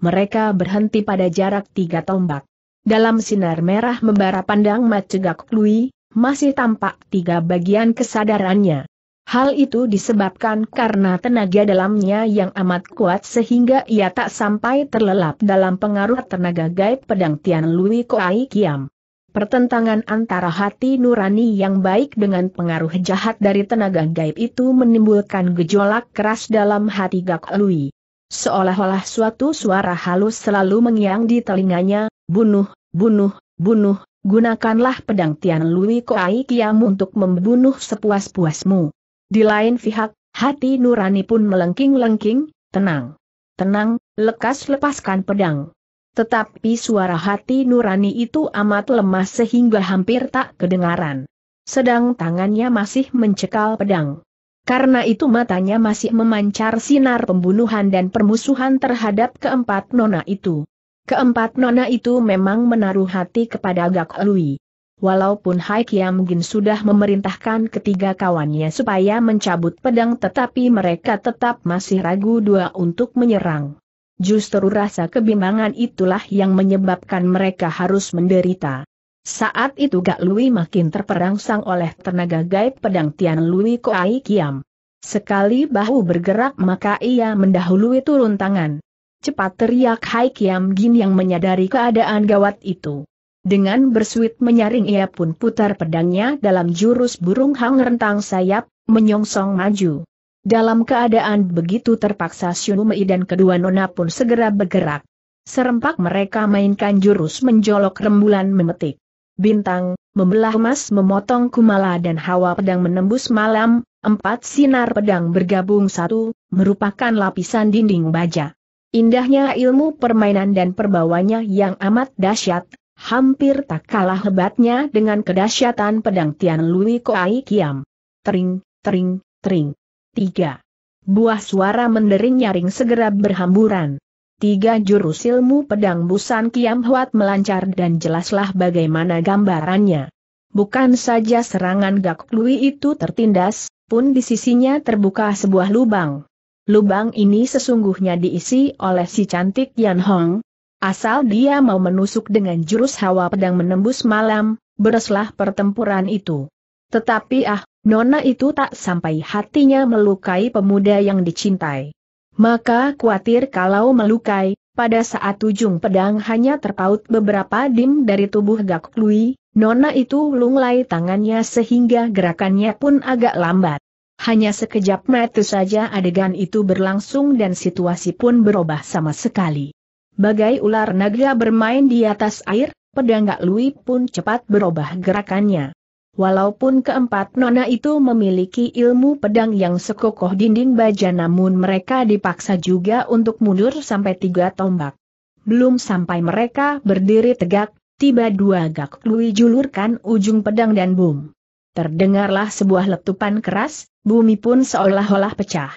Mereka berhenti pada jarak tiga tombak. Dalam sinar merah membara pandang Macegak Lui, masih tampak tiga bagian kesadarannya. Hal itu disebabkan karena tenaga dalamnya yang amat kuat sehingga ia tak sampai terlelap dalam pengaruh tenaga gaib pedang Tian Lui Koai Kiam. Pertentangan antara hati nurani yang baik dengan pengaruh jahat dari tenaga gaib itu menimbulkan gejolak keras dalam hati Gak Lui. Seolah-olah suatu suara halus selalu mengiang di telinganya, bunuh, bunuh, bunuh, gunakanlah pedang Tian Lui Koai Kiam untuk membunuh sepuas-puasmu. Di lain pihak, hati nurani pun melengking-lengking, tenang. Tenang, lekas lepaskan pedang. Tetapi suara hati nurani itu amat lemah sehingga hampir tak kedengaran. Sedang tangannya masih mencekal pedang. Karena itu matanya masih memancar sinar pembunuhan dan permusuhan terhadap keempat nona itu. Keempat nona itu memang menaruh hati kepada Gak Lui. Walaupun Hai mungkin sudah memerintahkan ketiga kawannya supaya mencabut pedang tetapi mereka tetap masih ragu dua untuk menyerang. Justru rasa kebimbangan itulah yang menyebabkan mereka harus menderita. Saat itu Gak Lui makin terperangsang oleh tenaga gaib pedang Tian Lui Koai Kiam. Sekali bahu bergerak maka ia mendahului turun tangan. Cepat teriak Hai Kiam Gin yang menyadari keadaan gawat itu. Dengan bersuit menyaring ia pun putar pedangnya dalam jurus burung hang rentang sayap, menyongsong maju. Dalam keadaan begitu terpaksa Xiumei dan kedua nona pun segera bergerak. Serempak mereka mainkan jurus menjolok rembulan memetik. Bintang, membelah emas memotong kumala dan hawa pedang menembus malam, empat sinar pedang bergabung satu, merupakan lapisan dinding baja. Indahnya ilmu permainan dan perbawanya yang amat dahsyat, hampir tak kalah hebatnya dengan kedahsyatan pedang Tian Lui Koai Kiam. Tering, tering, tering. Tiga. Buah suara mendering nyaring segera berhamburan. Tiga jurus ilmu pedang busan Kiam Huat melancar dan jelaslah bagaimana gambarannya. Bukan saja serangan Gak Lui itu tertindas, pun di sisinya terbuka sebuah lubang. Lubang ini sesungguhnya diisi oleh si cantik Yan Hong. Asal dia mau menusuk dengan jurus hawa pedang menembus malam, bereslah pertempuran itu. Tetapi ah, Nona itu tak sampai hatinya melukai pemuda yang dicintai. Maka khawatir kalau melukai, pada saat ujung pedang hanya terpaut beberapa dim dari tubuh Gak Lui, Nona itu lunglai tangannya sehingga gerakannya pun agak lambat. Hanya sekejap mata saja adegan itu berlangsung dan situasi pun berubah sama sekali. Bagai ular naga bermain di atas air, pedang Gak Lui pun cepat berubah gerakannya. Walaupun keempat nona itu memiliki ilmu pedang yang sekokoh dinding baja namun mereka dipaksa juga untuk mundur sampai tiga tombak. Belum sampai mereka berdiri tegak, tiba dua gak lui julurkan ujung pedang dan boom. Terdengarlah sebuah letupan keras, bumi pun seolah-olah pecah.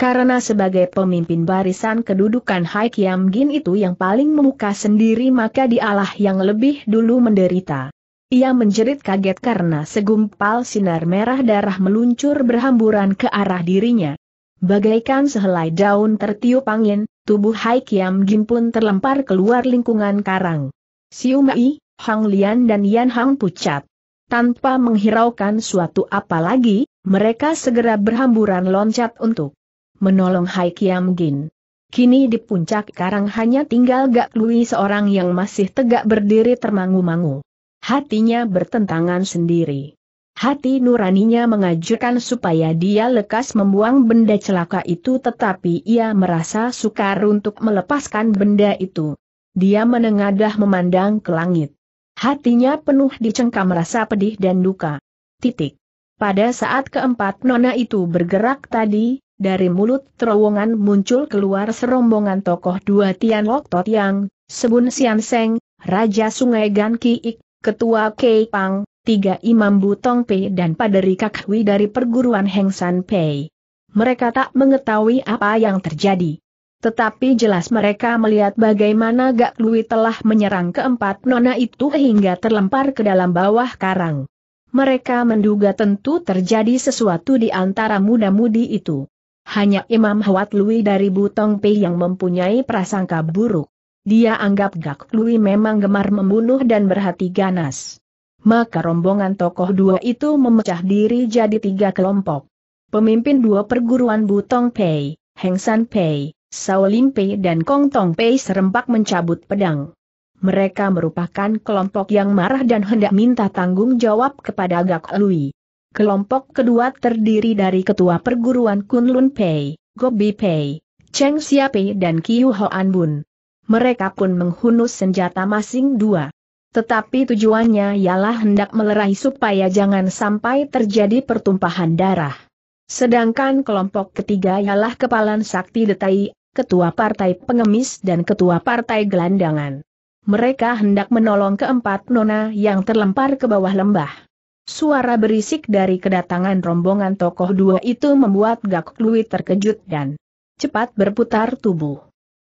Karena sebagai pemimpin barisan kedudukan Hai Kiam Gin itu yang paling memuka sendiri maka dialah yang lebih dulu menderita. Ia menjerit kaget karena segumpal sinar merah darah meluncur berhamburan ke arah dirinya. Bagaikan sehelai daun tertiup angin, tubuh Hai Kiam Gim pun terlempar keluar lingkungan karang. Siu Mai, Hang Lian dan Yan Hang pucat. Tanpa menghiraukan suatu apa lagi, mereka segera berhamburan loncat untuk menolong Hai Kiam Gin. Kini di puncak karang hanya tinggal Gak Lui seorang yang masih tegak berdiri termangu-mangu hatinya bertentangan sendiri. Hati nuraninya mengajukan supaya dia lekas membuang benda celaka itu tetapi ia merasa sukar untuk melepaskan benda itu. Dia menengadah memandang ke langit. Hatinya penuh dicengkam rasa pedih dan duka. Titik. Pada saat keempat nona itu bergerak tadi, dari mulut terowongan muncul keluar serombongan tokoh dua Tian Tot yang, Sebun Sian Seng, Raja Sungai Gan Ki Ik. Ketua Kei Pang, tiga Imam Butong Pei dan Paderi Kakhui dari perguruan Heng San Pei. Mereka tak mengetahui apa yang terjadi. Tetapi jelas mereka melihat bagaimana Gak Lui telah menyerang keempat nona itu hingga terlempar ke dalam bawah karang. Mereka menduga tentu terjadi sesuatu di antara muda-mudi itu. Hanya Imam Hwat Lui dari Butong Pei yang mempunyai prasangka buruk. Dia anggap Gak Lui memang gemar membunuh dan berhati ganas. Maka rombongan tokoh dua itu memecah diri jadi tiga kelompok. Pemimpin dua perguruan Butong Pei, Heng San Pei, Sao Lim Pei dan Kong Tong Pei serempak mencabut pedang. Mereka merupakan kelompok yang marah dan hendak minta tanggung jawab kepada Gak Lui. Kelompok kedua terdiri dari ketua perguruan Kunlun Pei, Gobi Pei, Cheng Xia Pei dan Kiu Hoan Bun mereka pun menghunus senjata masing dua. Tetapi tujuannya ialah hendak melerai supaya jangan sampai terjadi pertumpahan darah. Sedangkan kelompok ketiga ialah Kepalan Sakti Detai, Ketua Partai Pengemis dan Ketua Partai Gelandangan. Mereka hendak menolong keempat nona yang terlempar ke bawah lembah. Suara berisik dari kedatangan rombongan tokoh dua itu membuat Gak Lui terkejut dan cepat berputar tubuh.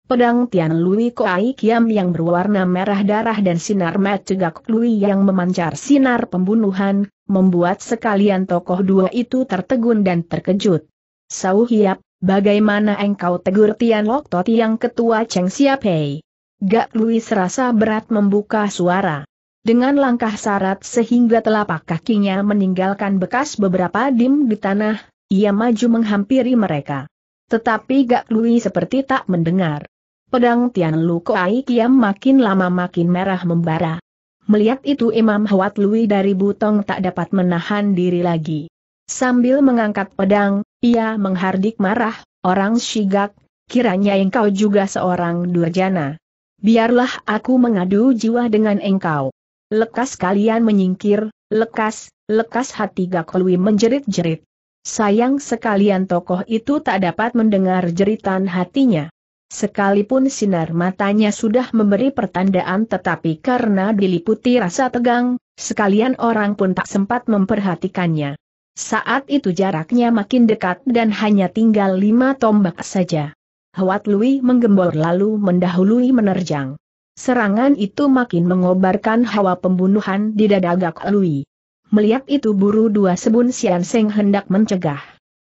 Pedang Tian Lui Koai Kiam yang berwarna merah darah dan sinar mat cegak Lui yang memancar sinar pembunuhan, membuat sekalian tokoh dua itu tertegun dan terkejut. Sau Hiap, bagaimana engkau tegur Tian Lok Toti yang ketua Cheng Siap Hei? Gak Lui serasa berat membuka suara. Dengan langkah syarat sehingga telapak kakinya meninggalkan bekas beberapa dim di tanah, ia maju menghampiri mereka. Tetapi Gak Lui seperti tak mendengar. Pedang Tian Lu Koai Kiam makin lama makin merah membara. Melihat itu Imam Huat Lui dari Butong tak dapat menahan diri lagi. Sambil mengangkat pedang, ia menghardik marah, orang Shigak, kiranya engkau juga seorang durjana. Biarlah aku mengadu jiwa dengan engkau. Lekas kalian menyingkir, lekas, lekas hati Gak Lui menjerit-jerit. Sayang sekalian tokoh itu tak dapat mendengar jeritan hatinya. Sekalipun sinar matanya sudah memberi pertandaan tetapi karena diliputi rasa tegang, sekalian orang pun tak sempat memperhatikannya. Saat itu jaraknya makin dekat dan hanya tinggal lima tombak saja. Hwat Lui menggembor lalu mendahului menerjang. Serangan itu makin mengobarkan hawa pembunuhan di dada Gak Lui. Melihat itu buru dua sebun Sian Seng hendak mencegah.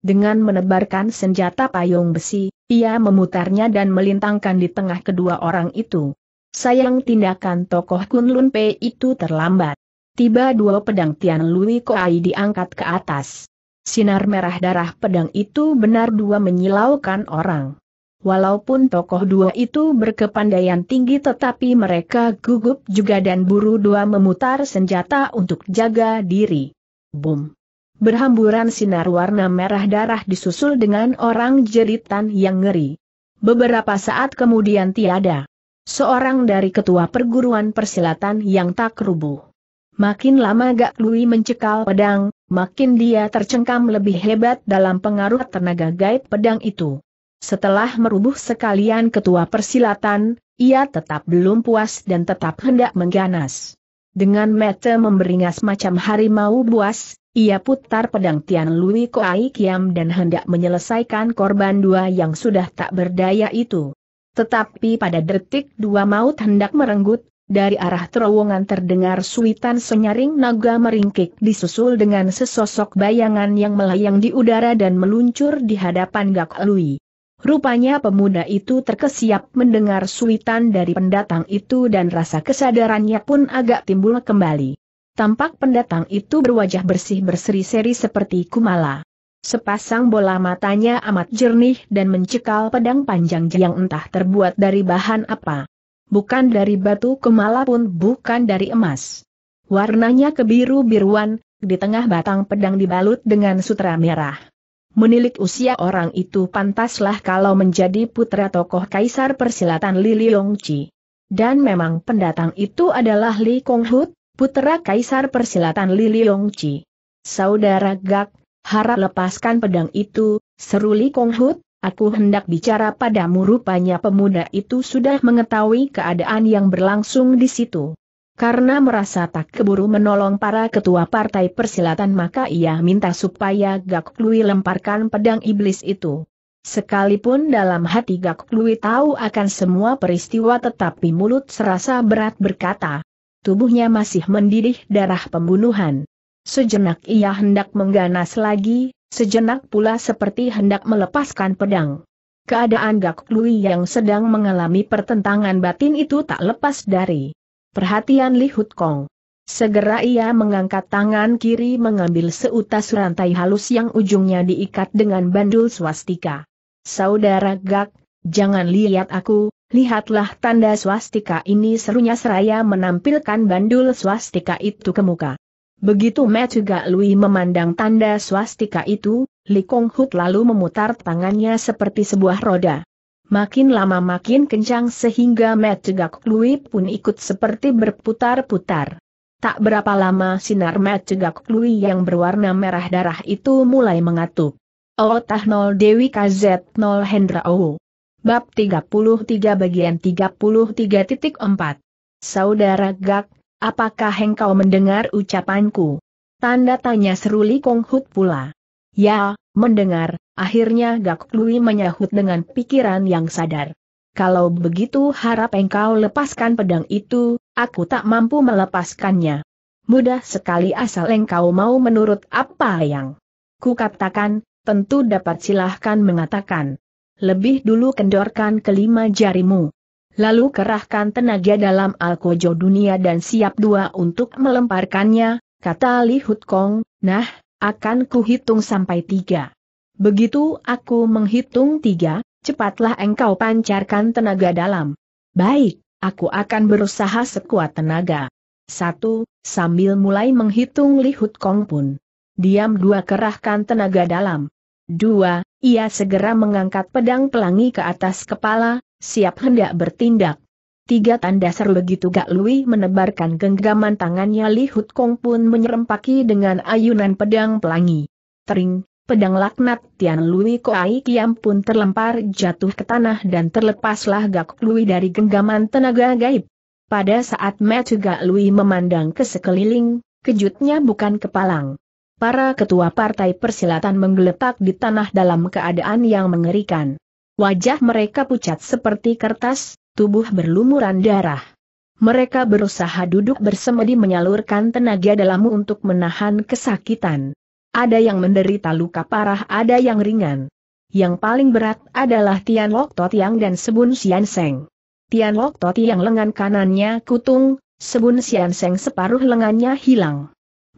Dengan menebarkan senjata payung besi, ia memutarnya dan melintangkan di tengah kedua orang itu. Sayang tindakan tokoh Kunlun Pei itu terlambat. Tiba dua pedang Tian Lui Koai diangkat ke atas. Sinar merah darah pedang itu benar dua menyilaukan orang. Walaupun tokoh dua itu berkepandaian tinggi tetapi mereka gugup juga dan buru dua memutar senjata untuk jaga diri. Boom berhamburan sinar warna merah darah disusul dengan orang jeritan yang ngeri. Beberapa saat kemudian tiada. Seorang dari ketua perguruan persilatan yang tak rubuh. Makin lama Gak Lui mencekal pedang, makin dia tercengkam lebih hebat dalam pengaruh tenaga gaib pedang itu. Setelah merubuh sekalian ketua persilatan, ia tetap belum puas dan tetap hendak mengganas. Dengan mata memberingas macam harimau buas, ia putar pedang Tian Lui Koai Kiam dan hendak menyelesaikan korban dua yang sudah tak berdaya itu. Tetapi pada detik dua maut hendak merenggut, dari arah terowongan terdengar suitan senyaring naga meringkik disusul dengan sesosok bayangan yang melayang di udara dan meluncur di hadapan Gak Lui. Rupanya pemuda itu terkesiap mendengar suitan dari pendatang itu dan rasa kesadarannya pun agak timbul kembali. Tampak pendatang itu berwajah bersih berseri-seri seperti kumala. Sepasang bola matanya amat jernih dan mencekal pedang panjang yang entah terbuat dari bahan apa. Bukan dari batu kumala pun bukan dari emas. Warnanya kebiru-biruan, di tengah batang pedang dibalut dengan sutra merah. Menilik usia orang itu pantaslah kalau menjadi putra tokoh kaisar persilatan Li Liongqi. Dan memang pendatang itu adalah Li Konghut, Putera Kaisar Persilatan Li Chi. Saudara Gak, harap lepaskan pedang itu, seru Li Konghut, aku hendak bicara padamu rupanya pemuda itu sudah mengetahui keadaan yang berlangsung di situ. Karena merasa tak keburu menolong para ketua partai persilatan maka ia minta supaya Gak Lui lemparkan pedang iblis itu. Sekalipun dalam hati Gak Lui tahu akan semua peristiwa tetapi mulut serasa berat berkata, tubuhnya masih mendidih darah pembunuhan. Sejenak ia hendak mengganas lagi, sejenak pula seperti hendak melepaskan pedang. Keadaan Gak Lui yang sedang mengalami pertentangan batin itu tak lepas dari perhatian Li Hut Kong. Segera ia mengangkat tangan kiri mengambil seutas rantai halus yang ujungnya diikat dengan bandul swastika. Saudara Gak, jangan lihat aku, Lihatlah tanda swastika ini serunya seraya menampilkan bandul swastika itu ke muka. Begitu Matsuga Lui memandang tanda swastika itu, Li Kong Hut lalu memutar tangannya seperti sebuah roda. Makin lama makin kencang sehingga Matsuga Lui pun ikut seperti berputar-putar. Tak berapa lama sinar Matsuga Lui yang berwarna merah darah itu mulai mengatup. Ootah 0 Dewi kazet nol Hendra O. Bab 33 bagian 33.4 Saudara Gak, apakah engkau mendengar ucapanku? Tanda tanya seruli konghut pula. Ya, mendengar, akhirnya Gak Lui menyahut dengan pikiran yang sadar. Kalau begitu harap engkau lepaskan pedang itu, aku tak mampu melepaskannya. Mudah sekali asal engkau mau menurut apa yang kukatakan, tentu dapat silahkan mengatakan lebih dulu kendorkan kelima jarimu. Lalu kerahkan tenaga dalam alkojo dunia dan siap dua untuk melemparkannya, kata Li Hutkong, nah, akan kuhitung sampai tiga. Begitu aku menghitung tiga, cepatlah engkau pancarkan tenaga dalam. Baik, aku akan berusaha sekuat tenaga. Satu, sambil mulai menghitung Li Hutkong pun. Diam dua kerahkan tenaga dalam. Dua, ia segera mengangkat pedang pelangi ke atas kepala, siap hendak bertindak. Tiga tanda seru begitu Gak Lui menebarkan genggaman tangannya Li Hut Kong pun menyerempaki dengan ayunan pedang pelangi. Tering, pedang laknat Tian Lui Koai Kiam pun terlempar jatuh ke tanah dan terlepaslah Gak Lui dari genggaman tenaga gaib. Pada saat Matthew Gak Lui memandang ke sekeliling, kejutnya bukan kepalang para ketua partai persilatan menggeletak di tanah dalam keadaan yang mengerikan. Wajah mereka pucat seperti kertas, tubuh berlumuran darah. Mereka berusaha duduk bersemedi menyalurkan tenaga dalam untuk menahan kesakitan. Ada yang menderita luka parah, ada yang ringan. Yang paling berat adalah Tian Lok Totiang dan Sebun Sian Seng. Tian Lok Totiang lengan kanannya kutung, Sebun Sian Seng separuh lengannya hilang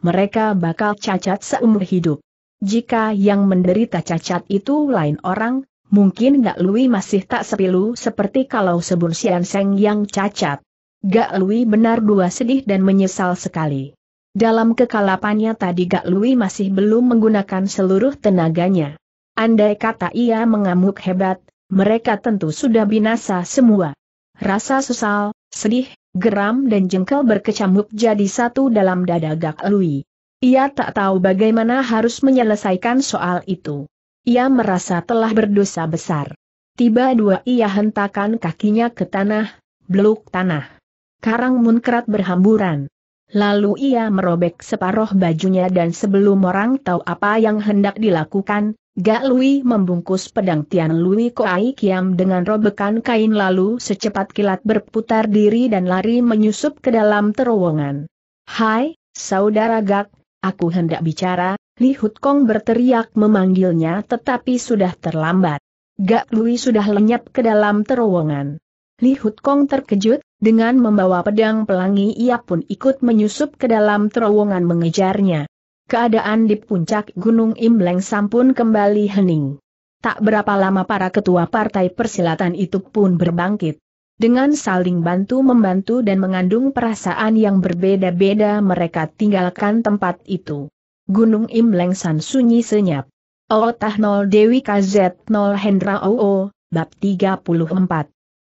mereka bakal cacat seumur hidup. Jika yang menderita cacat itu lain orang, mungkin Gak Lui masih tak sepilu seperti kalau sebelum Sian Seng yang cacat. Gak Lui benar dua sedih dan menyesal sekali. Dalam kekalapannya tadi Gak Lui masih belum menggunakan seluruh tenaganya. Andai kata ia mengamuk hebat, mereka tentu sudah binasa semua. Rasa sesal, sedih, geram dan jengkel berkecamuk jadi satu dalam dada Gak Lui. Ia tak tahu bagaimana harus menyelesaikan soal itu. Ia merasa telah berdosa besar. Tiba dua ia hentakan kakinya ke tanah, beluk tanah. Karang munkrat berhamburan. Lalu ia merobek separoh bajunya dan sebelum orang tahu apa yang hendak dilakukan, Gak Lui membungkus pedang Tian Lui Koai Kiam dengan robekan kain lalu secepat kilat berputar diri dan lari menyusup ke dalam terowongan. Hai, saudara Gak, aku hendak bicara, Li Hut berteriak memanggilnya tetapi sudah terlambat. Gak Lui sudah lenyap ke dalam terowongan. Li Hut terkejut, dengan membawa pedang pelangi ia pun ikut menyusup ke dalam terowongan mengejarnya. Keadaan di puncak Gunung Imleng sampun kembali hening. Tak berapa lama para ketua partai persilatan itu pun berbangkit. Dengan saling bantu-membantu dan mengandung perasaan yang berbeda-beda mereka tinggalkan tempat itu. Gunung Imleng San sunyi senyap. Ootah 0 Dewi KZ 0 Hendra OO, Bab 34.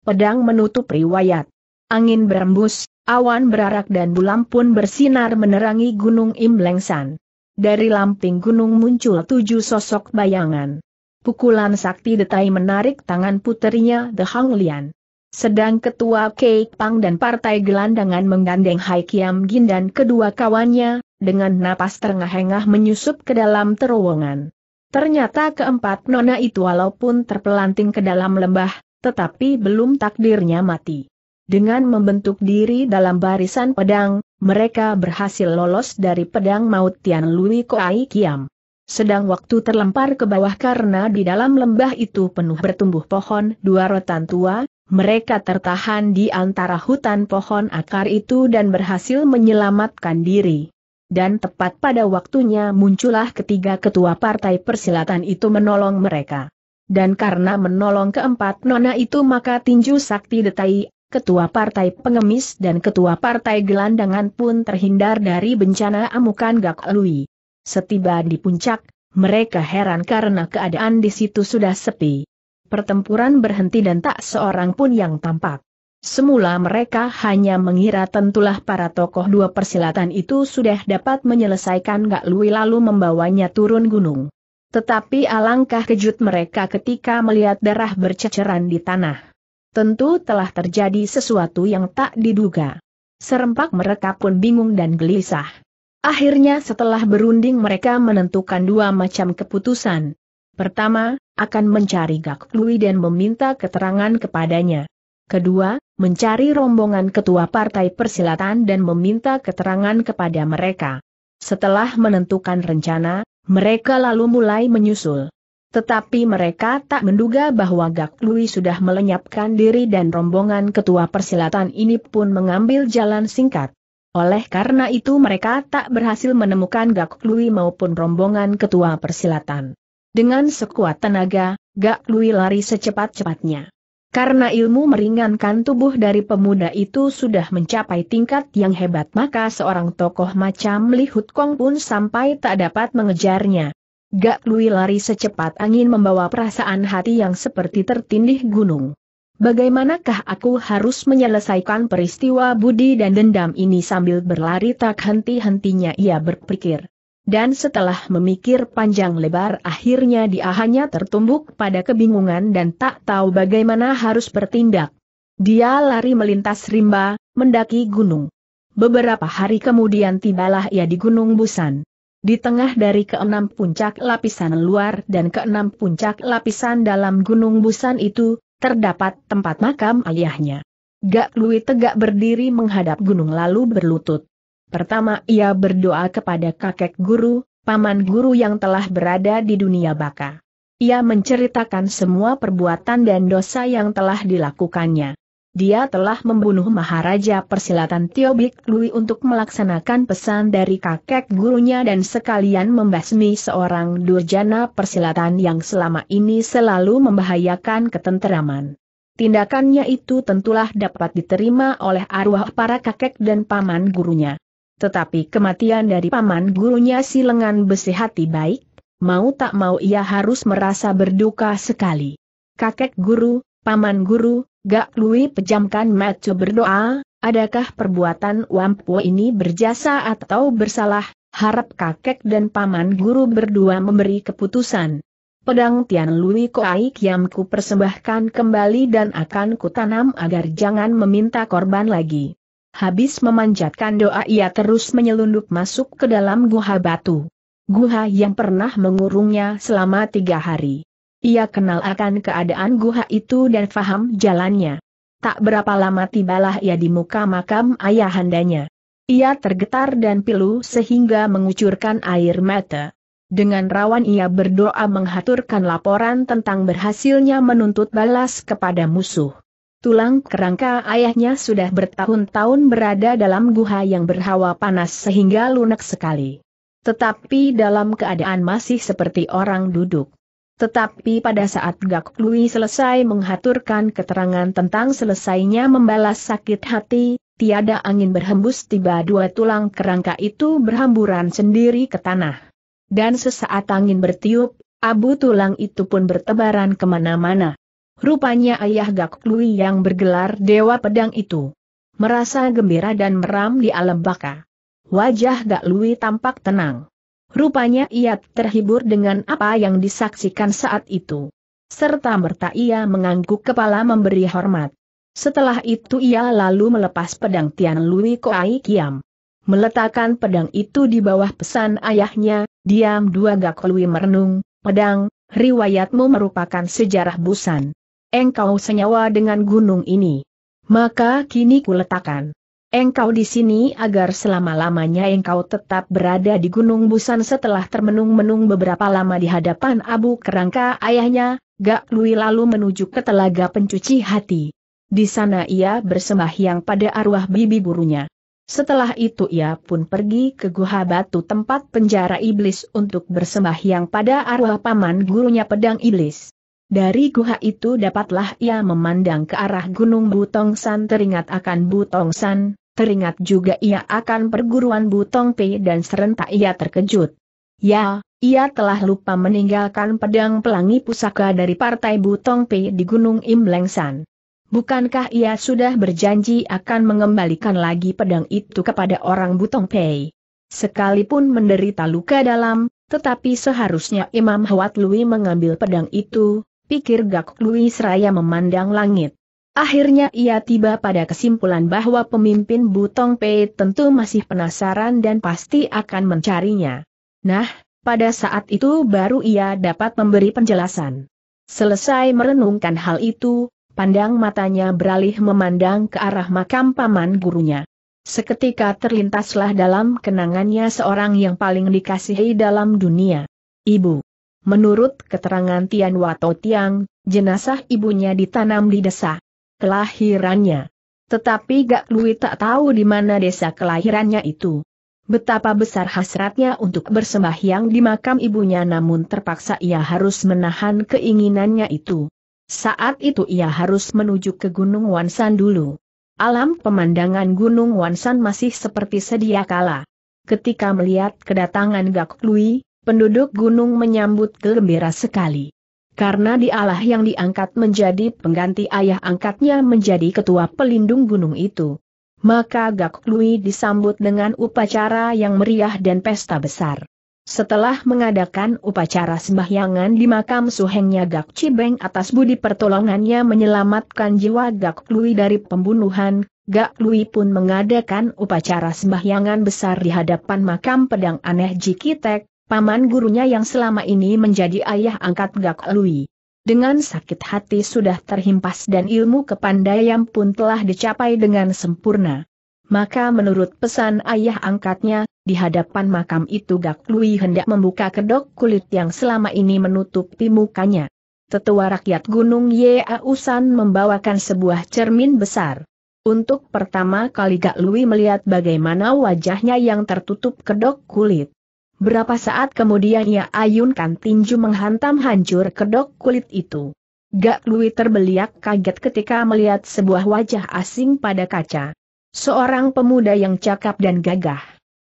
Pedang menutup riwayat. Angin berembus, awan berarak dan bulan pun bersinar menerangi Gunung Imlengsan. Dari lamping gunung muncul tujuh sosok bayangan. Pukulan sakti detai menarik tangan puterinya The Hang Lian. Sedang ketua Kei Pang dan partai gelandangan menggandeng Hai Kiam Gin dan kedua kawannya, dengan napas terengah-engah menyusup ke dalam terowongan. Ternyata keempat nona itu walaupun terpelanting ke dalam lembah, tetapi belum takdirnya mati. Dengan membentuk diri dalam barisan pedang, mereka berhasil lolos dari pedang maut Tian Lui Koai Kiam. Sedang waktu terlempar ke bawah karena di dalam lembah itu penuh bertumbuh pohon dua rotan tua, mereka tertahan di antara hutan pohon akar itu dan berhasil menyelamatkan diri. Dan tepat pada waktunya muncullah ketiga ketua partai persilatan itu menolong mereka. Dan karena menolong keempat nona itu maka tinju sakti detai ketua partai pengemis dan ketua partai gelandangan pun terhindar dari bencana amukan Gak Lui. Setiba di puncak, mereka heran karena keadaan di situ sudah sepi. Pertempuran berhenti dan tak seorang pun yang tampak. Semula mereka hanya mengira tentulah para tokoh dua persilatan itu sudah dapat menyelesaikan Gak Lui lalu membawanya turun gunung. Tetapi alangkah kejut mereka ketika melihat darah berceceran di tanah. Tentu telah terjadi sesuatu yang tak diduga. Serempak mereka pun bingung dan gelisah. Akhirnya setelah berunding mereka menentukan dua macam keputusan. Pertama, akan mencari Gak Lui dan meminta keterangan kepadanya. Kedua, mencari rombongan ketua partai persilatan dan meminta keterangan kepada mereka. Setelah menentukan rencana, mereka lalu mulai menyusul. Tetapi mereka tak menduga bahwa Gak Lui sudah melenyapkan diri dan rombongan ketua persilatan ini pun mengambil jalan singkat. Oleh karena itu mereka tak berhasil menemukan Gak Lui maupun rombongan ketua persilatan. Dengan sekuat tenaga, Gak Lui lari secepat-cepatnya. Karena ilmu meringankan tubuh dari pemuda itu sudah mencapai tingkat yang hebat maka seorang tokoh macam Li Hutkong pun sampai tak dapat mengejarnya. Gak Lui lari secepat angin membawa perasaan hati yang seperti tertindih gunung. Bagaimanakah aku harus menyelesaikan peristiwa budi dan dendam ini sambil berlari tak henti-hentinya ia berpikir. Dan setelah memikir panjang lebar akhirnya dia hanya tertumbuk pada kebingungan dan tak tahu bagaimana harus bertindak. Dia lari melintas rimba, mendaki gunung. Beberapa hari kemudian tibalah ia di Gunung Busan. Di tengah dari keenam puncak lapisan luar dan keenam puncak lapisan dalam Gunung Busan itu, terdapat tempat makam ayahnya. Gak Lui tegak berdiri menghadap gunung lalu berlutut. Pertama ia berdoa kepada kakek guru, paman guru yang telah berada di dunia baka. Ia menceritakan semua perbuatan dan dosa yang telah dilakukannya dia telah membunuh Maharaja Persilatan Tiobik Lui untuk melaksanakan pesan dari kakek gurunya dan sekalian membasmi seorang durjana persilatan yang selama ini selalu membahayakan ketenteraman. Tindakannya itu tentulah dapat diterima oleh arwah para kakek dan paman gurunya. Tetapi kematian dari paman gurunya si lengan besi hati baik, mau tak mau ia harus merasa berduka sekali. Kakek guru, paman guru, Gak Lui pejamkan mata berdoa, adakah perbuatan Wampu ini berjasa atau bersalah, harap kakek dan paman guru berdua memberi keputusan. Pedang Tian Lui Koai Kiam ku persembahkan kembali dan akan kutanam agar jangan meminta korban lagi. Habis memanjatkan doa ia terus menyelundup masuk ke dalam guha batu. Guha yang pernah mengurungnya selama tiga hari. Ia kenal akan keadaan guha itu dan faham jalannya. Tak berapa lama tibalah ia di muka makam ayahandanya. Ia tergetar dan pilu sehingga mengucurkan air mata. Dengan rawan ia berdoa menghaturkan laporan tentang berhasilnya menuntut balas kepada musuh. Tulang kerangka ayahnya sudah bertahun-tahun berada dalam guha yang berhawa panas sehingga lunak sekali. Tetapi dalam keadaan masih seperti orang duduk. Tetapi pada saat Gak Lui selesai menghaturkan keterangan tentang selesainya membalas sakit hati, tiada angin berhembus tiba dua tulang kerangka itu berhamburan sendiri ke tanah. Dan sesaat angin bertiup, abu tulang itu pun bertebaran kemana-mana. Rupanya ayah Gak Lui yang bergelar Dewa Pedang itu. Merasa gembira dan meram di alam baka. Wajah Gak Lui tampak tenang. Rupanya ia terhibur dengan apa yang disaksikan saat itu. Serta merta ia mengangguk kepala memberi hormat. Setelah itu ia lalu melepas pedang Tian Lui Koai Kiam. Meletakkan pedang itu di bawah pesan ayahnya, diam dua gak Lui merenung, pedang, riwayatmu merupakan sejarah busan. Engkau senyawa dengan gunung ini. Maka kini kuletakkan Engkau di sini agar selama-lamanya engkau tetap berada di Gunung Busan setelah termenung-menung beberapa lama di hadapan Abu Kerangka ayahnya, Gak Lui lalu menuju ke telaga pencuci hati. Di sana ia bersembahyang pada arwah bibi gurunya. Setelah itu ia pun pergi ke Guha Batu tempat penjara iblis untuk bersembahyang pada arwah paman gurunya pedang iblis. Dari guha itu dapatlah ia memandang ke arah Gunung Butongsan teringat akan Butongsan, teringat juga ia akan perguruan Butong Pei dan serentak ia terkejut. Ya, ia telah lupa meninggalkan pedang pelangi pusaka dari partai Butong Pei di Gunung Imlengsan. Bukankah ia sudah berjanji akan mengembalikan lagi pedang itu kepada orang Butong Pei? Sekalipun menderita luka dalam, tetapi seharusnya Imam Hwat Lui mengambil pedang itu, pikir Gak Lui seraya memandang langit. Akhirnya ia tiba pada kesimpulan bahwa pemimpin Butong Pei tentu masih penasaran dan pasti akan mencarinya. Nah, pada saat itu baru ia dapat memberi penjelasan. Selesai merenungkan hal itu, pandang matanya beralih memandang ke arah makam paman gurunya. Seketika terlintaslah dalam kenangannya seorang yang paling dikasihi dalam dunia. Ibu. Menurut keterangan Tian Wato Tiang, jenazah ibunya ditanam di desa kelahirannya. Tetapi Gak Lui tak tahu di mana desa kelahirannya itu. Betapa besar hasratnya untuk bersembahyang di makam ibunya namun terpaksa ia harus menahan keinginannya itu. Saat itu ia harus menuju ke Gunung Wansan dulu. Alam pemandangan Gunung Wansan masih seperti sedia kala. Ketika melihat kedatangan Gak Lui, penduduk gunung menyambut gembira sekali. Karena dialah yang diangkat menjadi pengganti ayah angkatnya menjadi ketua pelindung gunung itu. Maka Gak Lui disambut dengan upacara yang meriah dan pesta besar. Setelah mengadakan upacara sembahyangan di makam suhengnya Gak Cibeng atas budi pertolongannya menyelamatkan jiwa Gak Lui dari pembunuhan, Gak Lui pun mengadakan upacara sembahyangan besar di hadapan makam pedang aneh Jikitek, paman gurunya yang selama ini menjadi ayah angkat Gak Lui. Dengan sakit hati sudah terhimpas dan ilmu kepandaian pun telah dicapai dengan sempurna. Maka menurut pesan ayah angkatnya, di hadapan makam itu Gak Lui hendak membuka kedok kulit yang selama ini menutupi mukanya. Tetua rakyat Gunung Yeausan membawakan sebuah cermin besar. Untuk pertama kali Gak Lui melihat bagaimana wajahnya yang tertutup kedok kulit. Berapa saat kemudian ia ayunkan tinju menghantam hancur kedok kulit itu. Gak Lui terbeliak kaget ketika melihat sebuah wajah asing pada kaca. Seorang pemuda yang cakap dan gagah.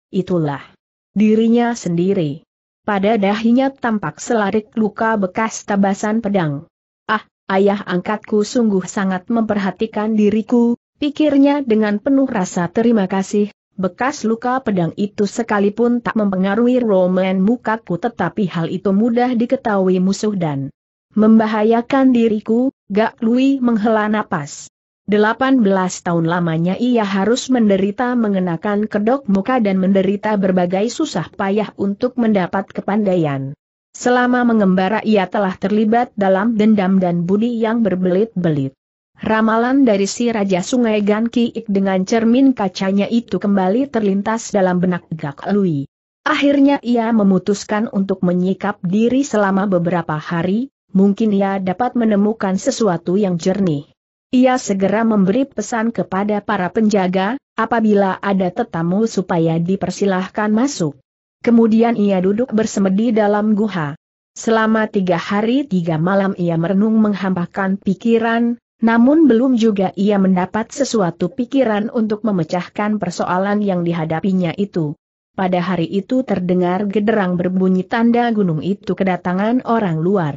Itulah dirinya sendiri. Pada dahinya tampak selarik luka bekas tabasan pedang. Ah, ayah angkatku sungguh sangat memperhatikan diriku, pikirnya dengan penuh rasa terima kasih, Bekas luka pedang itu sekalipun tak mempengaruhi Roman mukaku tetapi hal itu mudah diketahui musuh dan membahayakan diriku, Gak Lui menghela napas. 18 tahun lamanya ia harus menderita mengenakan kedok muka dan menderita berbagai susah payah untuk mendapat kepandaian. Selama mengembara ia telah terlibat dalam dendam dan budi yang berbelit-belit. Ramalan dari si Raja Sungai Gan Kiik dengan cermin kacanya itu kembali terlintas dalam benak Gak Lui. Akhirnya ia memutuskan untuk menyikap diri selama beberapa hari, mungkin ia dapat menemukan sesuatu yang jernih. Ia segera memberi pesan kepada para penjaga, apabila ada tetamu supaya dipersilahkan masuk. Kemudian ia duduk bersemedi dalam guha. Selama tiga hari tiga malam ia merenung menghampakan pikiran, namun belum juga ia mendapat sesuatu pikiran untuk memecahkan persoalan yang dihadapinya itu. Pada hari itu terdengar gederang berbunyi tanda gunung itu kedatangan orang luar.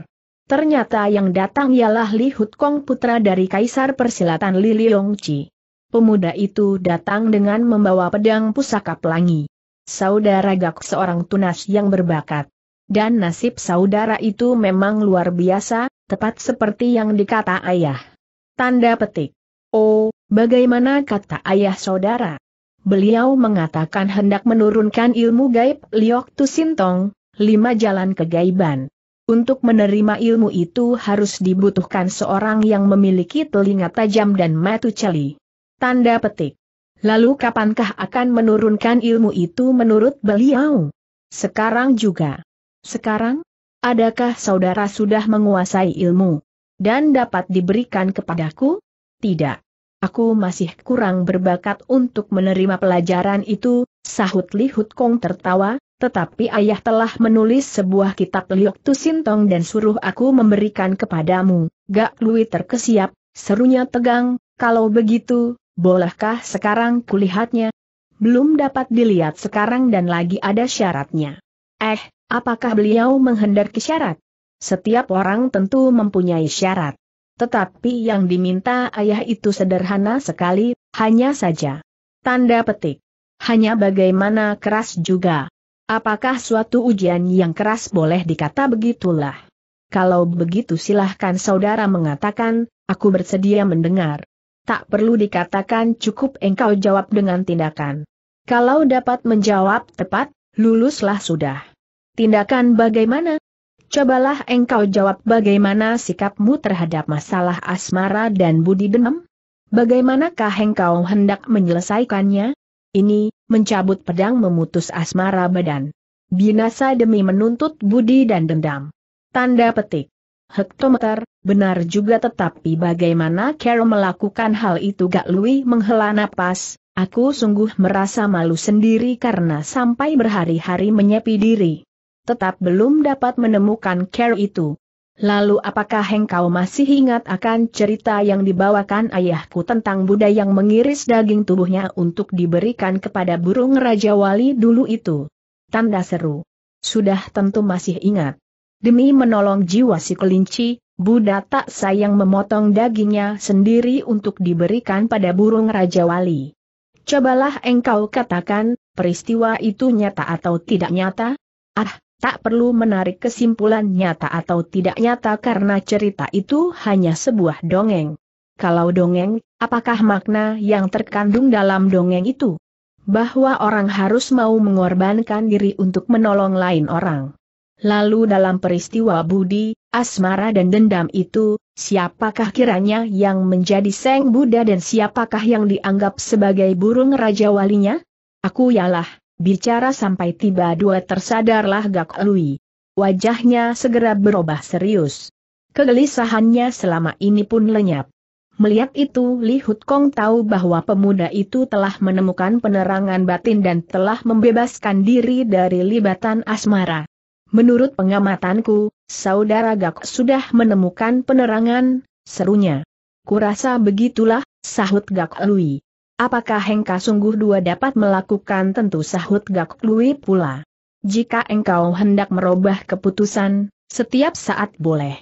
Ternyata yang datang ialah Li Hutkong putra dari Kaisar Persilatan Li Liongqi. Pemuda itu datang dengan membawa pedang pusaka pelangi. Saudara Gak seorang tunas yang berbakat. Dan nasib saudara itu memang luar biasa, tepat seperti yang dikata ayah. Tanda petik. Oh, bagaimana kata ayah saudara? Beliau mengatakan hendak menurunkan ilmu gaib Liok Tu lima jalan kegaiban. Untuk menerima ilmu itu harus dibutuhkan seorang yang memiliki telinga tajam dan mata celi. Tanda petik. Lalu kapankah akan menurunkan ilmu itu menurut beliau? Sekarang juga. Sekarang? Adakah saudara sudah menguasai ilmu? dan dapat diberikan kepadaku? Tidak. Aku masih kurang berbakat untuk menerima pelajaran itu, sahut Li Hutkong tertawa, tetapi ayah telah menulis sebuah kitab Liok Tu Sintong dan suruh aku memberikan kepadamu. Gak Lui terkesiap, serunya tegang, kalau begitu, bolehkah sekarang kulihatnya? Belum dapat dilihat sekarang dan lagi ada syaratnya. Eh, apakah beliau menghendaki syarat? Setiap orang tentu mempunyai syarat. Tetapi yang diminta ayah itu sederhana sekali, hanya saja. Tanda petik. Hanya bagaimana keras juga. Apakah suatu ujian yang keras boleh dikata begitulah? Kalau begitu silahkan saudara mengatakan, aku bersedia mendengar. Tak perlu dikatakan cukup engkau jawab dengan tindakan. Kalau dapat menjawab tepat, luluslah sudah. Tindakan bagaimana? Cobalah engkau jawab bagaimana sikapmu terhadap masalah asmara dan budi dendam? Bagaimanakah engkau hendak menyelesaikannya? Ini, mencabut pedang memutus asmara badan. Binasa demi menuntut budi dan dendam. Tanda petik. Hektometer, benar juga tetapi bagaimana Carol melakukan hal itu gak Louis menghela napas, Aku sungguh merasa malu sendiri karena sampai berhari-hari menyepi diri tetap belum dapat menemukan care itu. Lalu apakah engkau masih ingat akan cerita yang dibawakan ayahku tentang Buddha yang mengiris daging tubuhnya untuk diberikan kepada burung Raja Wali dulu itu? Tanda seru. Sudah tentu masih ingat. Demi menolong jiwa si kelinci, Buddha tak sayang memotong dagingnya sendiri untuk diberikan pada burung Raja Wali. Cobalah engkau katakan, peristiwa itu nyata atau tidak nyata? Ah, Tak perlu menarik kesimpulan nyata atau tidak nyata karena cerita itu hanya sebuah dongeng. Kalau dongeng, apakah makna yang terkandung dalam dongeng itu? Bahwa orang harus mau mengorbankan diri untuk menolong lain orang. Lalu dalam peristiwa budi, asmara dan dendam itu, siapakah kiranya yang menjadi Seng Buddha dan siapakah yang dianggap sebagai burung raja walinya? Aku ialah. Bicara sampai tiba dua tersadarlah Gak Lui. Wajahnya segera berubah serius. Kegelisahannya selama ini pun lenyap. Melihat itu Li Hutkong tahu bahwa pemuda itu telah menemukan penerangan batin dan telah membebaskan diri dari libatan asmara. Menurut pengamatanku, saudara Gak sudah menemukan penerangan, serunya. Kurasa begitulah, sahut Gak Lui. Apakah Hengka sungguh dua dapat melakukan tentu sahut Gak Lui pula. Jika engkau hendak merubah keputusan, setiap saat boleh.